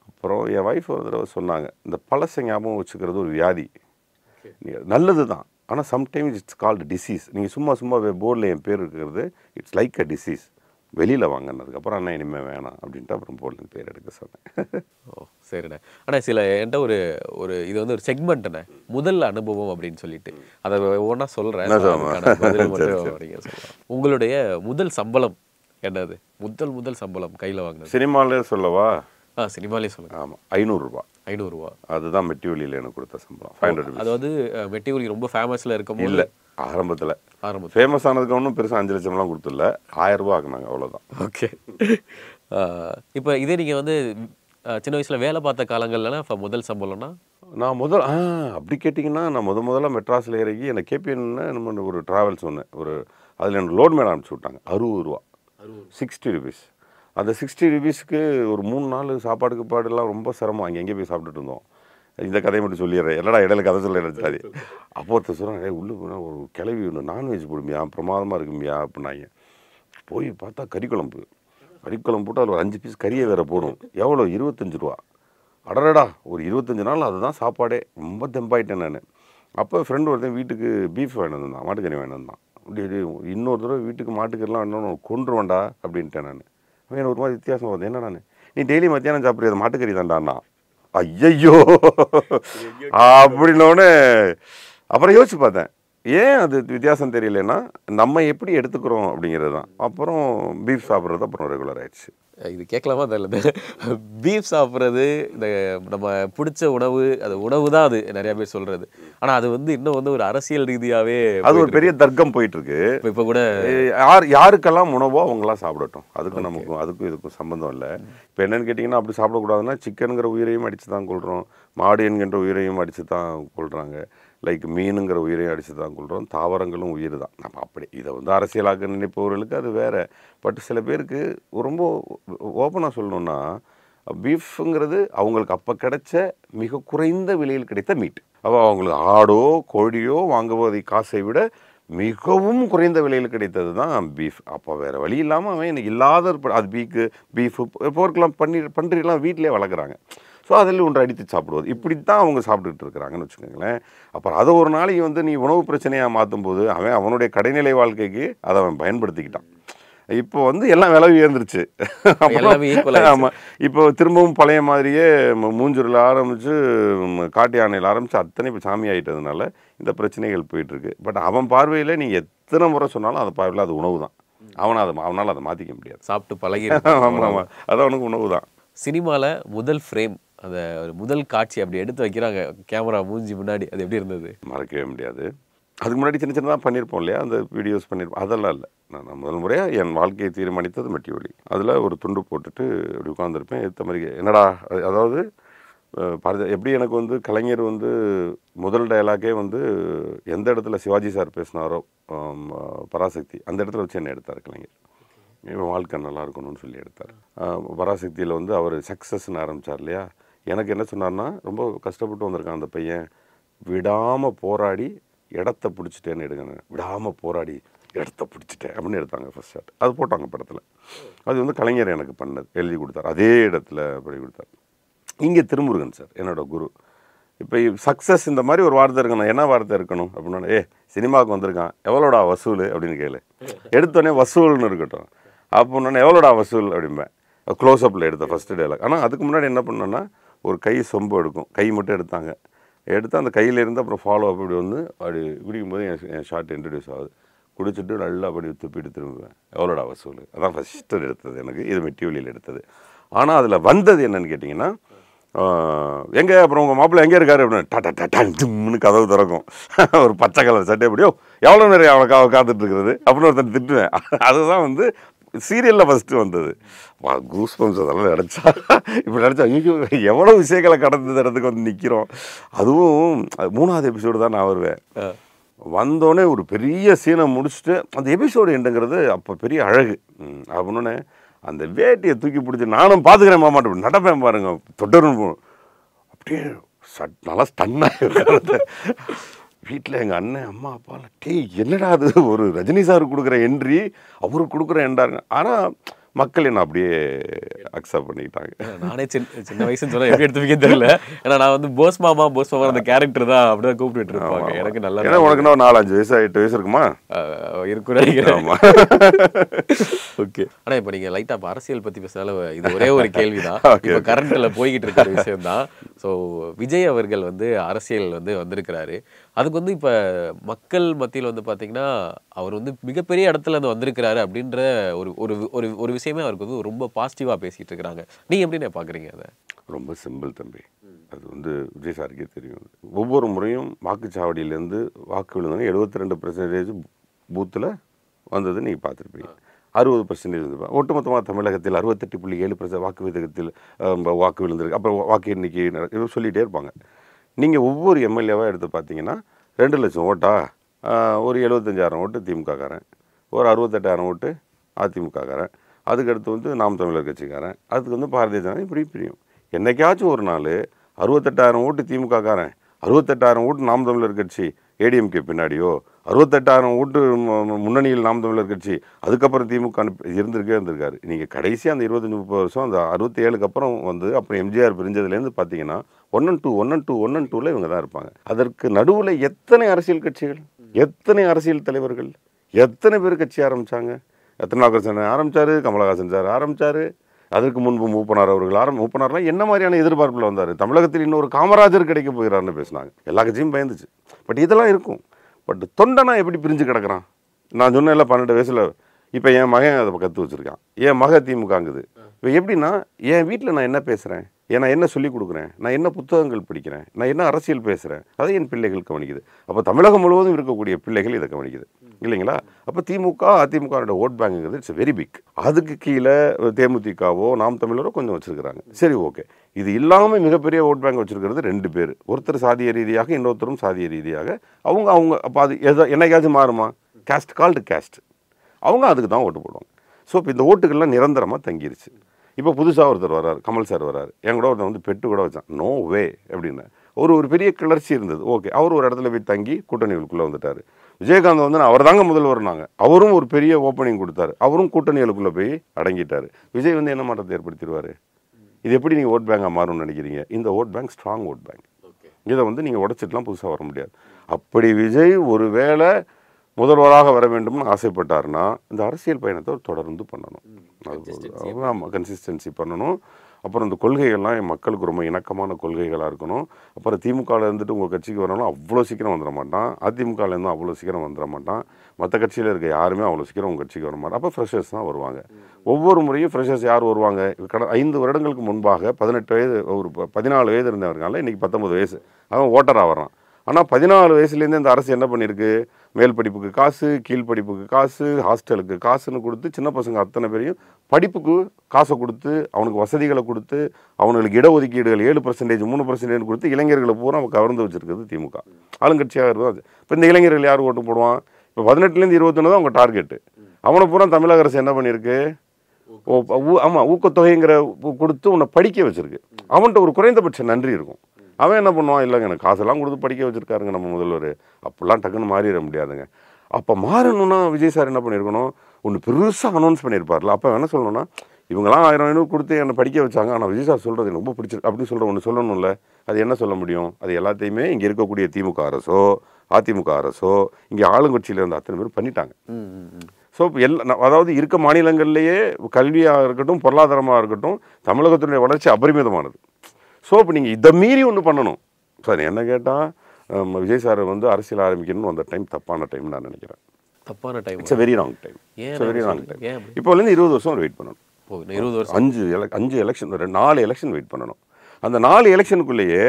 [SPEAKER 2] அப்புறம் என் ஒய்ஃப் ஒரு தடவை சொன்னாங்க இந்த பழசை ஞாபகம் வச்சுக்கிறது ஒரு வியாதி நல்லது தான் ஆனால் சம்டைம்ஸ் இட்ஸ் கால்டு டிசீஸ் நீங்கள் சும்மா சும்மா போர்டில் என் பேர் இருக்கிறது இட்ஸ் லைக் அ டிசீஸ் வெளியில் வாங்கினதுக்கப்புறம் அண்ணா இனிமேல் வேணாம் அப்படின்ட்டு அப்புறம் போடலன்னு பேர் எடுக்க சொன்னேன் ஓ சரிண்ணே
[SPEAKER 1] ஆனால் சில என்கிட்ட ஒரு ஒரு இது வந்து ஒரு செக்மெண்ட்டுண்ணே முதல் அனுபவம் அப்படின்னு சொல்லிட்டு அதை ஒவ்வொன்றா சொல்கிறேன் உங்களுடைய முதல் சம்பளம் என்னது முதல் முதல் சம்பளம் கையில் வாங்கினது
[SPEAKER 2] சினிமாலே சொல்லவா ஆ சினிமாலே சொல்லுங்க ஆமாம் ஐநூறுரூவா ஐநூறுரூவா அதுதான் மெட்டி ஒலியில் எனக்கு கொடுத்த சம்பளம் ஃபைவ் ஹண்ட்ரட் அதாவது
[SPEAKER 1] மெட்டி ஒலி ரொம்ப ஃபேமஸில் இருக்கும் இல்லை ஆரம்பத்தில் ஆரம்பம்
[SPEAKER 2] ஃபேமஸ் ஆனதுக்கு ஒன்றும் பெருசாக அஞ்சு லட்சம்லாம் கொடுத்துடல ஆயிரம் ரூபா ஆக்குனாங்க அவ்வளோதான் ஓகே
[SPEAKER 1] இப்போ இதே நீங்கள் வந்து சின்ன வயசில் வேலை பார்த்த காலங்கள்லாம் இப்போ முதல் சம்பளம்னா
[SPEAKER 2] நான் முதல் ஆ அப்படி கேட்டிங்கன்னா நான் முத முதல்ல மெட்ராஸில் இறங்கி என்னை கேபிஎன்னு நம்ம ஒரு ட்ராவல்ஸ் ஒன்று ஒரு அதில் எனக்கு லோட் மேலே அனுப்பிச்சி விட்டாங்க அறுபது ரூபா சிக்ஸ்டி ருபீஸ் அந்த சிக்ஸ்டி ருபீஸ்க்கு ஒரு மூணு நாள் சாப்பாடுக்கு பாடுலாம் ரொம்ப சிரமம் அங்கே எங்கே போய் சாப்பிட்டுட்டு இருந்தோம் இந்த கதையை மட்டும் சொல்லிடுறேன் என்னடா இடையில கதை சொல்ல அப்போத்த அப்போ ஒருத்தர் போனால் ஒரு கிளவி ஒன்று நான்வெஜ் போடுமியா பிரமாதமாக இருக்குமியா அப்படின்னாங்க போய் பார்த்தா கறி குழம்பு கறி குழம்பு போட்டு அதில் ஒரு அஞ்சு பீஸ் கறியை வேறு போடும் எவ்வளோ இருபத்தஞ்சு ரூபா அடரடா ஒரு இருபத்தஞ்சு நாள் அதுதான் சாப்பாடே ரொம்ப தெம்பாயிட்டேன் நான் அப்போ ஃப்ரெண்டு ஒருத்தன் வீட்டுக்கு பீஃப் வாங்கிட்டு வந்தான் மாட்டுக்கறி வாங்கிட்டு அப்படி இன்னொரு தடவை வீட்டுக்கு மாட்டுக்கறிலாம் இன்னொன்று கொண்டுருவேண்டா அப்படின்ட்டேன் நான் அவன் ஒரு மாதிரி வித்தியாசம் வருது என்ன நான் நீ டெய்லி மத்தியானம் சாப்பிட்றது மாட்டுக்கறி தான்டாண்ணா ஐயையோ அப்படின்னோடனே அப்புறம் யோசிச்சு பார்த்தேன் ஏன் அது வித்தியாசம் தெரியலன்னா நம்ம எப்படி எடுத்துக்கிறோம் அப்படிங்கிறது தான் அப்புறம் பீஃப் சாப்பிட்றது அப்புறம் ரெகுலர் ஆயிடுச்சு இது
[SPEAKER 1] கேட்கலாமா தெரியல பீஃப் சாப்பிட்றது இந்த நம்ம பிடிச்ச உணவு அது உணவு தான் அது நிறைய பேர் சொல்றது ஆனால் அது வந்து இன்னும் வந்து ஒரு அரசியல் ரீதியாகவே அது ஒரு
[SPEAKER 2] பெரிய தர்க்கம் போயிட்டு இருக்கு இப்போ கூட யார் யாருக்கெல்லாம் உணவோ அவங்களாம் சாப்பிடட்டும் அதுக்கும் நமக்கும் அதுக்கும் இதுக்கும் சம்மந்தம் இல்லை இப்போ என்னன்னு கேட்டிங்கன்னா அப்படி சாப்பிடக்கூடாதுன்னா சிக்கனுங்கிற உயிரையும் அடித்து தான் கொள்கிறோம் மாடு என்கின்ற உயிரையும் அடித்து தான் கொள்கிறாங்க லைக் மீனுங்கிற உயிரையும் அடித்து தான் கொள்கிறோம் தாவரங்களும் உயிர் தான் நம்ம அப்படி இதை வந்து அரசியலாக்க நினைப்பவர்களுக்கு அது வேறு பட் சில பேருக்கு ரொம்ப ஓப்பனாக சொல்லணுன்னா பீஃப்ங்கிறது அவங்களுக்கு அப்போ கிடைச்ச மிக குறைந்த விலையில் கிடைத்த மீட் அப்போ அவங்களுக்கு ஆடோ கோழியோ வாங்குவதை காசை விட மிகவும் குறைந்த விலையில் கிடைத்தது தான் பீஃப் அப்போ வேறு வழி இல்லாமல் அவன் இல்லாத அது பீக்கு பீஃபு போர்க்கெலாம் பண்ணி பன்றிலாம் வீட்டிலே வளர்க்குறாங்க ஸோ அதில் ஒன்று அடித்து சாப்பிடுவது இப்படி தான் அவங்க சாப்பிட்டுட்டு இருக்கிறாங்கன்னு வச்சுக்கோங்களேன் அப்புறம் அதை ஒரு நாளைக்கு வந்து நீ உணவு பிரச்சனையாக மாற்றும் போது அவன் அவனுடைய கடைநிலை வாழ்க்கைக்கு அதை அவன் பயன்படுத்திக்கிட்டான் இப்போ வந்து எல்லாம் விலை உயர்ந்துருச்சு ஆமாம் இப்போ திரும்பவும் பழைய மாதிரியே மூஞ்சுரில் ஆரம்பித்து காட்டு யானையில் ஆரம்பித்து அத்தனை இப்போ சாமி ஆகிட்டதுனால இந்த பிரச்சனைகள் போயிட்டுருக்கு பட் அவன் பார்வையில் நீ எத்தனை முறை சொன்னாலும் அந்த பார்வையில் அது உணவு தான் அவனை அதை அவனால் அதை மாற்றிக்க முடியாது சாப்பிட்டு பழகி ஆமாம் ஆமாம் அது அவனுக்கு உணவு தான் சினிமாவில் முதல் ஃப்ரேம் அந்த ஒரு முதல் காட்சி அப்படி எடுத்து வைக்கிறாங்க கேமரா மூஞ்சி முன்னாடி அது எப்படி இருந்தது மறக்கவே முடியாது அதுக்கு முன்னாடி சின்ன சின்னதாக பண்ணியிருப்போம் இல்லையா அந்த வீடியோஸ் பண்ணியிருப்போம் அதெல்லாம் இல்லை நான் முதல் முறையாக என் வாழ்க்கையை தீர்மானித்தது மெட்டி ஒளி அதில் ஒரு துண்டு போட்டுட்டு அப்படி உட்காந்துருப்பேன் எடுத்த மாதிரி என்னடா அதாவது பாரதி எப்படி எனக்கு வந்து கலைஞர் வந்து முதல் டயலாக்கே வந்து எந்த இடத்துல சிவாஜி சார் பேசினாரோ பராசக்தி அந்த இடத்துல வச்சு என்ன எடுத்தார் கலைஞர் இவன் வாழ்க்கை நல்லா இருக்கணும்னு சொல்லி எடுத்தார் பராசக்தியில் வந்து அவர் சக்ஸஸ்ன்னு ஆரம்பித்தார் இல்லையா எனக்கு என்ன சொன்னார்னா ரொம்ப கஷ்டப்பட்டு வந்திருக்கான் அந்த பையன் விடாமல் போராடி இடத்த பிடிச்சிட்டேன்னு எடுங்க விடாமல் போராடி இடத்த பிடிச்சிட்டேன் அப்படின்னு எடுத்தாங்க ஃபஸ்ட் ஷாட் அது போட்டாங்க படத்தில் அது வந்து கலைஞர் எனக்கு பண்ணது எழுதி கொடுத்தார் அதே இடத்துல படி கொடுத்தார் இங்கே திருமுருகன் சார் என்னோட குரு இப்போ சக்ஸஸ் இந்த மாதிரி ஒரு வார்த்தை இருக்கணும் என்ன வார்த்தை இருக்கணும் அப்படின்னா ஏ சினிமாவுக்கு வந்திருக்கான் எவ்வளோடா வசூல் அப்படின்னு கேளு எடுத்தோடனே வசூல்னு இருக்கட்டும் அப்படின்னா எவ்வளோடா வசூல் அப்படிம்பேன் அப்பில் எடுத்தேன் ஃபஸ்ட்டு டைலாக் ஆனால் அதுக்கு முன்னாடி என்ன பண்ணோன்னா ஒரு கை சொம்பு எடுக்கும் கை மட்டும் எடுத்தாங்க எடுத்து அந்த கையிலேருந்து அப்புறம் ஃபாலோ அப் இப்படி வந்து அப்படி குடிக்கும்போது என் ஷார்ட் இன்ட்ரடியூஸ் ஆகுது குடிச்சிட்டு நல்லா அப்படி துப்பிட்டு திரும்புவேன் எவ்வளோடா வசூல் அதான் ஃபஸ்ட்டு எடுத்தது எனக்கு இது மெட்டிவலியில் எடுத்தது ஆனால் அதில் வந்தது என்னென்னு கேட்டிங்கன்னா எங்கே அப்புறம் உங்கள் மாப்பிள்ளை எங்கே இருக்காரு அப்படின்னு டா டா டா கதவு திறக்கும் ஒரு பச்சை கலர் சட்டை எப்படியோ எவ்வளோ நேரம் அவளை காத்துட்டு இருக்கிறது அப்படின்னு ஒருத்தன் திட்டுவேன் அதுதான் வந்து சீரியலில் ஃபஸ்ட்டு வந்தது கூஸ் பம்ஸ் அதெல்லாம் நினச்சா இப்போ நினச்சா ஐயோ எவ்வளோ விஷயங்களை கடந்து இடத்துக்கு வந்து நிற்கிறோம் அதுவும் மூணாவது எபிசோடு தான் நான் வருவேன் வந்தோடனே ஒரு பெரிய சீனை முடிச்சுட்டு அந்த எபிசோடு என்னங்கிறது அப்போ பெரிய அழகு அப்படின்னே அந்த வேட்டியை தூக்கி பிடிச்சி நானும் பார்த்துக்கிறேன் மாமாட்டு நடப்பேன் பாருங்க போ அப்படியே சட் நல்லா ஸ்டன் வீட்டில் எங்கள் அண்ணன் அம்மா அப்பா டேய் என்னடா அது ஒரு ரஜினி சார் கொடுக்குற என்ட்ரி அவரு கொடுக்குற என்டாருங்க ஆனால் மக்கள் என்ன அப்படியே அக்செப்ட் பண்ணிக்கிட்டாங்க நானே
[SPEAKER 1] சின்ன சின்ன வயசுன்னு சொல்ல எப்படி வைக்க தெரியல
[SPEAKER 2] ஏன்னா நான் வந்து போஸ் மாமா போஸ் மாமா அந்த கேரக்டர் தான் அப்படிதான் தான் கூப்பிட்டு
[SPEAKER 1] இருப்பாங்க எனக்கு நல்லா ஏன்னா உனக்கு
[SPEAKER 2] ஒரு நாலஞ்சு வயசு எட்டு வயசு இருக்குமா இருக்கிறேன் ஓகே
[SPEAKER 1] ஆனால் இப்போ நீங்கள் லைட்டாக அரசியல் பற்றி பேசுகிறதால இது ஒரே ஒரு கேள்வி தான் இப்போ கரண்ட்டில் போய்கிட்டு இருக்கிற விஷயம் தான் ஸோ விஜய் அவர்கள் வந்து அரசியல் வந்து வந்திருக்கிறாரு அதுக்கு வந்து இப்போ மக்கள் மத்தியில் வந்து பார்த்திங்கன்னா அவர் வந்து மிகப்பெரிய இடத்துல வந்து வந்திருக்கிறாரு அப்படின்ற ஒரு ஒரு ஒரு ஒரு விஷயமே அவருக்கு வந்து ரொம்ப பாசிட்டிவாக பேசிகிட்டு இருக்கிறாங்க எப்படி நான் பார்க்குறீங்க
[SPEAKER 2] அதை ரொம்ப சிம்பிள் தம்பி அது வந்து விஜய் சாருக்கே தெரியும் ஒவ்வொரு முறையும் வாக்குச்சாவடியிலேருந்து வாக்கு விழுந்தாங்க எழுபத்தி ரெண்டு பர்சன்டேஜ் பூத்தில் வந்தது நீங்கள் பார்த்துருப்பீங்க அறுபது பர்சன்டேஜ் இருந்திருப்பேன் ஒட்டுமொத்தமாக தமிழகத்தில் அறுபத்தெட்டு புள்ளி ஏழு பர்சன்ட் வாக்கு விதத்தில் வாக்கு விழுந்திருக்கு அப்புறம் வாக்கு எண்ணிக்கை சொல்லிகிட்டே இருப்பாங்க நீங்கள் ஒவ்வொரு எம்எல்ஏவாக எடுத்து பார்த்தீங்கன்னா ரெண்டு லட்சம் ஓட்டா ஒரு எழுபத்தஞ்சாயிரம் ஓட்டு திமுகக்காரன் ஒரு அறுபத்தெட்டாயிரம் ஓட்டு அதிமுகக்காரன் அதுக்கடுத்து வந்து நாம் தமிழர் கட்சிக்காரன் அதுக்கு வந்து பாரதிய ஜனதா இப்படி பிரியும் என்றைக்காச்சும் ஒரு நாள் அறுபத்தெட்டாயிரம் ஓட்டு திமுகக்காரன் அறுபத்தெட்டாயிரம் ஓட்டு நாம் தமிழர் கட்சி ஏடிஎம்கே பின்னாடியோ அறுபத்தெட்டாயிரம் ஓட்டு முன்னணியில் நாம் தமிழர் கட்சி அதுக்கப்புறம் திமுக இருந்திருக்கே இருந்திருக்காரு நீங்கள் கடைசியாக அந்த இருபத்தஞ்சி முப்பது வருஷம் அந்த அறுபத்தி ஏழுக்கு அப்புறம் வந்து அப்புறம் எம்ஜிஆர் பிரிஞ்சதுலேருந்து பார்த்தீங்கன்னா one and two one and two one and டூவில் இவங்க தான் இருப்பாங்க அதற்கு நடுவில் எத்தனை அரசியல் கட்சிகள் எத்தனை அரசியல் தலைவர்கள் எத்தனை பேர் கட்சி ஆரம்பித்தாங்க எத்தனை ஆகர்ஷன் ஆரம்பித்தார் கமலஹாசன் சார் ஆரம்பித்தார் அதற்கு முன்பு மூப்பனார் அவர்கள் ஆரம்ப மூப்பனார்லாம் என்ன மாதிரியான எதிர்பார்ப்பில் வந்தார் தமிழகத்தில் இன்னொரு காமராஜர் கிடைக்க போகிறார்னு பேசினாங்க எல்லா கட்சியும் பயந்துச்சு பட் இதெல்லாம் இருக்கும் பட் தொண்டனா எப்படி பிரிஞ்சு கிடக்கிறான் நான் சொன்னேன்ல பன்னெண்டு வயசில் இப்போ என் மகன் அதை கற்று வச்சுருக்கான் என் மக திமுகங்குது இப்போ எப்படின்னா என் வீட்டில் நான் என்ன பேசுகிறேன் நான் என்ன சொல்லிக் கொடுக்குறேன் நான் என்ன புத்தகங்கள் படிக்கிறேன் நான் என்ன அரசியல் பேசுகிறேன் அதை என் பிள்ளைகள் கவனிக்குது அப்போ தமிழகம் முழுவதும் இருக்கக்கூடிய பிள்ளைகள் இதை கவனிக்குது இல்லைங்களா அப்போ திமுக அதிமுகவோட ஓட் பேங்குங்கிறது இட்ஸ் வெரி பிக் அதுக்கு கீழே தேமுதிகவோ நாம் தமிழரோ கொஞ்சம் வச்சுருக்கிறாங்க சரி ஓகே இது இல்லாமல் மிகப்பெரிய ஓட் பேங்க் வச்சுருக்கிறது ரெண்டு பேர் ஒருத்தர் சாதிய ரீதியாக இன்னொருத்தரும் சாதிய ரீதியாக அவங்க அவங்க அப்போ அது எதோ என்னைக்காச்சும் மாறுமா கேஸ்ட் கால்டு கேஸ்ட் அவங்க அதுக்கு தான் ஓட்டு போடுவாங்க ஸோ இப்போ இந்த ஓட்டுகள்லாம் நிரந்தரமாக தங்கிருச்சு இப்போ புதுசாக ஒருத்தர் வர்றார் கமல் சார் வர்றார் என் கூட ஒருத்தர் வந்து பெட்டு கூட வச்சான் நோ வே அப்படின்னு ஒரு ஒரு பெரிய கிளர்ச்சி இருந்தது ஓகே அவர் ஒரு இடத்துல போய் தங்கி கூட்டணிகளுக்குள்ளே வந்துட்டார் விஜயகாந்த் வந்து அவர் தாங்க வருனாங்க அவரும் ஒரு பெரிய ஓப்பனிங் கொடுத்தாரு அவரும் கூட்டணிகளுக்குள்ளே போய் அடங்கிட்டார் விஜய் வந்து என்ன மாற்றத்தை ஏற்படுத்திடுவார் இது எப்படி நீங்கள் ஓட் பேங்காக மாறும்னு நினைக்கிறீங்க இந்த vote bank strong vote bank இதை வந்து நீங்கள் உடச்சிட்டுலாம் புதுசாக வர முடியாது அப்படி விஜய் ஒரு வேளை முதல்வராக வர வேண்டும்னு ஆசைப்பட்டார்னா இந்த அரசியல் பயணத்தை தொடர்ந்து பண்ணணும் அது ஆமாம் கன்சிஸ்டன்சி பண்ணணும் அப்புறம் இந்த கொள்கைகள்லாம் என் மக்களுக்கு ரொம்ப இணக்கமான கொள்கைகளாக இருக்கணும் அப்புறம் திமுகவில் இருந்துட்டு உங்கள் கட்சிக்கு வரணும் அவ்வளோ சீக்கிரம் வந்துட மாட்டான் அதிமுகலேருந்தும் அவ்வளோ சீக்கிரம் வந்துட மாட்டான் மற்ற கட்சியில் இருக்க யாருமே அவ்வளோ சீக்கிரம் உங்கள் கட்சிக்கு வர மாட்டான் அப்போ ஃப்ரெஷர்ஸ் தான் வருவாங்க ஒவ்வொரு முறையும் ஃப்ரெஷர்ஸ் யார் வருவாங்க கடந்த ஐந்து வருடங்களுக்கு முன்பாக பதினெட்டு வயது ஒரு பதினாலு வயது இருந்தவர்களால இன்றைக்கி பத்தொம்பது வயசு அவன் ஓட்டராக வரான் ஆனால் பதினாலு வயசுலேருந்து இந்த அரசு என்ன பண்ணியிருக்கு மேல் படிப்புக்கு காசு கீழ் படிப்புக்கு காசு ஹாஸ்டலுக்கு காசுன்னு கொடுத்து சின்ன பசங்க அத்தனை பேரையும் படிப்புக்கு காசை கொடுத்து அவனுக்கு வசதிகளை கொடுத்து அவனுக்கு இடஒதுக்கீடுகள் ஏழு பர்சன்டேஜ் மூணு பர்சன்டேஜ் கொடுத்து இளைஞர்களை பூரா அவன் கவர்ந்து வச்சிருக்கிறது திமுக ஆளுங்கட்சியாக இருக்கும் அது இப்போ இந்த இளைஞர்கள் யார் ஓட்டு போடுவான் இப்போ பதினெட்டுலேருந்து இருபத்தொன்னு தான் அவங்க டார்கெட்டு அவனை பூரா தமிழக அரசு என்ன பண்ணியிருக்கு ஆமாம் ஊக்கத்தொகைங்கிற கொடுத்து உன்னை படிக்க வச்சிருக்கு அவன்கிட்ட ஒரு குறைந்தபட்ச நன்றி இருக்கும் அவன் என்ன பண்ணுவான் இல்லைங்க எனக்கு காசெல்லாம் கொடுத்து படிக்க வச்சுருக்காருங்க நம்ம முதல்வர் அப்படிலாம் டக்குன்னு மாறிட முடியாதுங்க அப்போ மாறணும்னா விஜய் சார் என்ன பண்ணியிருக்கணும் ஒன்று பெருசாக அனௌன்ஸ் பண்ணியிருப்பார்ல அப்போ என்ன சொல்லணும்னா இவங்களாம் ஆயிரம் ஐநூறு கொடுத்து என்னை படிக்க வச்சாங்க ஆனால் விஜய் சார் சொல்கிறது எனக்கு ரொம்ப பிடிச்சிருக்கு அப்படின்னு சொல்கிற ஒன்று சொல்லணும்ல அது என்ன சொல்ல முடியும் அது எல்லாத்தையுமே இங்கே இருக்கக்கூடிய திமுக அரசோ அதிமுக அரசோ இங்கே ஆளுங்கட்சியில் இருந்த அத்தனை பேர் பண்ணிட்டாங்க ஸோ எல்லா அதாவது இருக்க மாநிலங்கள்லேயே கல்வியாக இருக்கட்டும் பொருளாதாரமாக இருக்கட்டும் தமிழகத்தினுடைய வளர்ச்சி அபரிமிதமானது ஸோ இப்போ நீங்கள் இதை மீறி ஒன்று பண்ணணும் சார் என்ன கேட்டால் விஜய் சார் வந்து அரசியல் ஆரம்பிக்கணும்னு அந்த டைம் தப்பான டைம் நான் நினைக்கிறேன்
[SPEAKER 1] தப்பான time it's very
[SPEAKER 2] wrong time it's very wrong time இப்போலேருந்து இருபது வருஷம் வெயிட் பண்ணணும் இருபது வருஷம் அஞ்சு அஞ்சு எலெக்ஷன் நாலு எலெக்ஷன் வெயிட் பண்ணணும் அந்த நாலு எலெக்ஷனுக்குள்ளேயே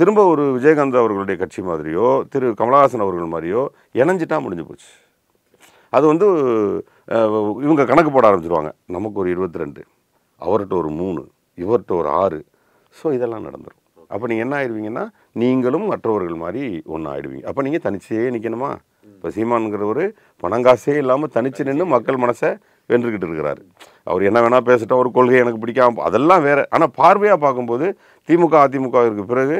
[SPEAKER 2] திரும்ப ஒரு விஜயகாந்த் அவர்களுடைய கட்சி மாதிரியோ திரு கமலஹாசன் அவர்கள் மாதிரியோ இணைஞ்சிட்டா முடிஞ்சு போச்சு அது வந்து இவங்க கணக்கு போட ஆரம்பிச்சிருவாங்க நமக்கு ஒரு இருபத்தி ரெண்டு அவர்கிட்ட ஒரு மூணு இவர்கிட்ட ஒரு ஆறு ஸோ இதெல்லாம் நடந்துடும் அப்போ நீங்கள் என்ன ஆயிடுவீங்கன்னா நீங்களும் மற்றவர்கள் மாதிரி ஒன்று ஆயிடுவீங்க அப்போ நீங்கள் தனிச்சே நிற்கணுமா இப்போ சீமானுங்கிறவர் பணங்காசே இல்லாமல் தனிச்சு நின்று மக்கள் மனசை வென்றுக்கிட்டு இருக்கிறார் அவர் என்ன வேணால் பேசிட்டோம் ஒரு கொள்கை எனக்கு பிடிக்காம அதெல்லாம் வேறு ஆனால் பார்வையாக பார்க்கும்போது திமுக அதிமுகவிற்கு பிறகு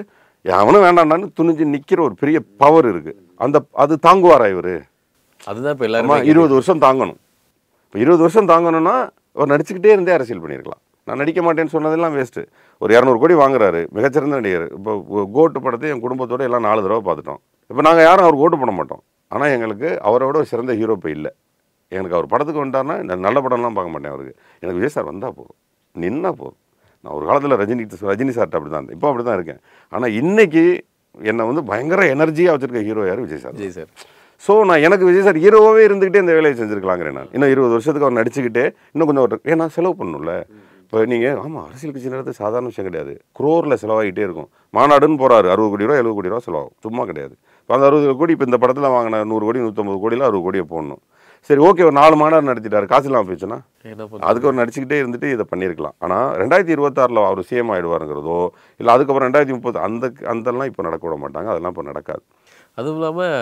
[SPEAKER 2] எவனும் வேண்டாம்னு துணிஞ்சு நிற்கிற ஒரு பெரிய பவர் இருக்குது அந்த அது தாங்குவாரா இவர் அதுதான் இப்போ எல்லாருமா இருபது வருஷம் தாங்கணும் இப்போ இருபது வருஷம் தாங்கணும்னா அவர் நடிச்சுக்கிட்டே இருந்தே அரசியல் பண்ணியிருக்கலாம் நான் நடிக்க மாட்டேன்னு சொன்னதெல்லாம் வேஸ்ட்டு ஒரு இரநூறு கோடி வாங்குறாரு மிகச்சிறந்த நடிகர் இப்போ கோட்டு படத்தை என் குடும்பத்தோடு எல்லாம் நாலு தடவை பார்த்துட்டோம் இப்போ நாங்கள் யாரும் அவர் கோட்டு பண்ண மாட்டோம் ஆனால் எங்களுக்கு அவரை விட சிறந்த ஹீரோ இப்போ இல்லை எனக்கு அவர் படத்துக்கு வந்தார்னா நல்ல படம்லாம் பார்க்க மாட்டேன் அவருக்கு எனக்கு விஜய் சார் வந்தால் போதும் நின்னா போதும் நான் ஒரு காலத்தில் ரஜினி ரஜினி சார்கிட்ட அப்படி தான் இப்போ அப்படி தான் இருக்கேன் ஆனால் இன்றைக்கி என்னை வந்து பயங்கர எனர்ஜியாக வச்சுருக்க ஹீரோ யார் Vijay sir Vijay sir so நான் எனக்கு விஜய் சார் ஹீரோவே இருந்துக்கிட்டே இந்த வேலையை செஞ்சுருக்கலாங்கிறேன் நான் இன்னும் இருபது வருஷத்துக்கு அவர் நடிச்சுக்கிட்டே இன்னும் கொஞ்சம் ஒரு ஏன்னா செலவு பண்ணணும்ல இப்போ நீங்கள் ஆமாம் அரசியல் கட்சி நடத்த சாதாரண விஷயம் கிடையாது குரோரில் செலவாகிட்டே இருக்கும் மாநாடுன்னு போகிறாரு அறுபது கோடி ரூபா எழுபது கோடி ரூபா செலவாகும் சும்மா கிடையாது இப்போ அந்த அறுபது கோடி இப்போ இந்த படத்தில் வாங்கின நூறு கோடி நூற்றம்பது கோடியில் அறுபது கோடியை போடணும் சரி ஓகே ஒரு நாலு மாநாடு நடத்திட்டார் காசு இல்லாமல் போயிடுச்சுன்னா அதுக்கு அவர் நடிச்சுக்கிட்டே இருந்துட்டு இதை பண்ணியிருக்கலாம் ஆனால் ரெண்டாயிரத்தி இருபத்தாறில் அவர் சிஎம் ஆகிடுவாருங்கிறதோ இல்லை அதுக்கப்புறம் ரெண்டாயிரத்தி முப்பது அந்த அந்தெல்லாம் இப்போ நடக்க விட மாட்டாங்க அதெல்லாம் இப்போ நடக்காது
[SPEAKER 1] அதுவும் இல்லாமல்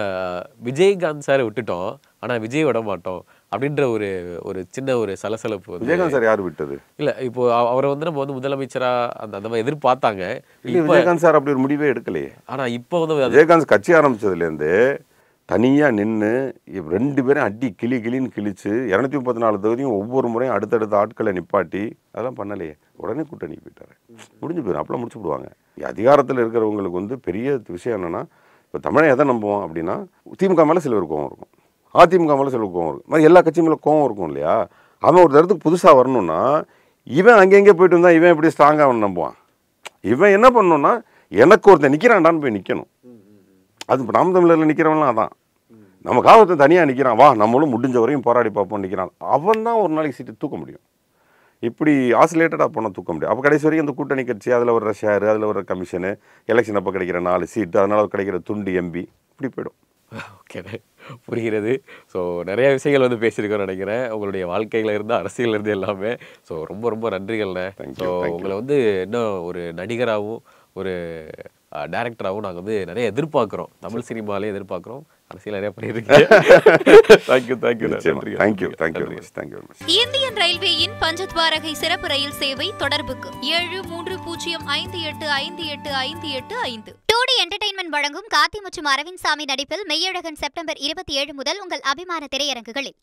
[SPEAKER 1] விஜயகாந்த் சாரை விட்டுட்டோம் ஆனால் விஜய் விட மாட்டோம் அப்படின்ற ஒரு ஒரு சின்ன ஒரு சலசலப்பு விஜயகாந்த் சார் யார் விட்டது இல்லை இப்போ அவரை வந்து நம்ம வந்து முதலமைச்சராக அந்த அந்த மாதிரி எதிர்பார்த்தாங்க இல்லை விஜயகாந்த்
[SPEAKER 2] சார் அப்படி ஒரு முடிவே எடுக்கலையே
[SPEAKER 1] ஆனால் இப்போ வந்து விஜயகாந்த்
[SPEAKER 2] கட்சி ஆரம்பிச்சதுலேருந்து தனியாக நின்று ரெண்டு பேரும் அடி கிளி கிளின்னு கிழிச்சு இரநூத்தி முப்பத்தி நாலு தொகுதியும் ஒவ்வொரு முறையும் அடுத்தடுத்த ஆட்களை நிப்பாட்டி அதெல்லாம் பண்ணலையே உடனே கூட்டணி போயிட்டாரு முடிஞ்சு போயிடும் அப்பெல்லாம் முடிச்சு விடுவாங்க அதிகாரத்தில் இருக்கிறவங்களுக்கு வந்து பெரிய விஷயம் என்னென்னா இப்போ தமிழை எதை நம்புவோம் அப்படின்னா திமுக மேலே சில கோவம் இருக்கும் அதிமுக மேலே சில கோவம் இருக்கும் மாதிரி எல்லா கட்சி மேலே கோவம் இருக்கும் இல்லையா அவன் ஒரு தரத்துக்கு புதுசாக வரணும்னா இவன் அங்கங்கே போயிட்டு வந்தால் இவன் எப்படி ஸ்ட்ராங்காக அவன் நம்புவான் இவன் என்ன பண்ணணும்னா எனக்கு ஒருத்தன் நிற்கிறான்டான்னு போய் நிற்கணும் அது இப்போ நாம் தமிழரில் நிற்கிறவன்லாம் அதான் நம்ம ஒருத்தன் தனியாக நிற்கிறான் வா நம்மளும் முடிஞ்ச வரையும் போராடி பார்ப்போம் நிற்கிறான் அவன் தான் ஒரு நாளைக்கு சீட்டு தூக்க முடியும் இப்படி ஆசிலேட்டடாக போனால் தூக்க முடியும் அப்போ கடைசி வரைக்கும் அந்த கூட்டணி கட்சி அதில் ஒரு ஷேர் அதில் ஒரு கமிஷனு எலெக்ஷன் அப்போ கிடைக்கிற நாலு சீட்டு அதனால் கிடைக்கிற துண்டு எம்பி இப்படி போயிடும்
[SPEAKER 1] ஓகே புரிகிறது ஸோ நிறைய விஷயங்கள் வந்து பேசியிருக்கோம்னு நினைக்கிறேன் உங்களுடைய வாழ்க்கையில் இருந்து அரசியல் இருந்து எல்லாமே ஸோ ரொம்ப ரொம்ப நன்றிகள்ண்ணே ஸோ உங்களை வந்து இன்னும் ஒரு நடிகராகவும் ஒரு டேரக்டராகவும் நாங்கள் வந்து நிறைய எதிர்பார்க்குறோம் தமிழ் சினிமாலே எதிர்பார்க்குறோம் அரசியல் நிறைய பண்ணியிருக்கீங்க thank you thank you thank you thank you thank you Indian ரயில்வேயின் பஞ்சத்வாரகை சிறப்பு ரயில் சேவை தொடர்புக்கு ஏழு மூன்று பூஜ்ஜியம் ஐந்து எட்டு ஐந்து எட்டு ஐந்து எட்டு ஐந்து டோடி என்டர்டைன்மெண்ட் வழங்கும் காத்தி மற்றும் அரவிந்த் சாமி நடிப்பில் மெய்யழகன் செப்டம்பர் இருபத்தி ஏழு முதல் உங்கள் அபிமான திரையரங்குகளில்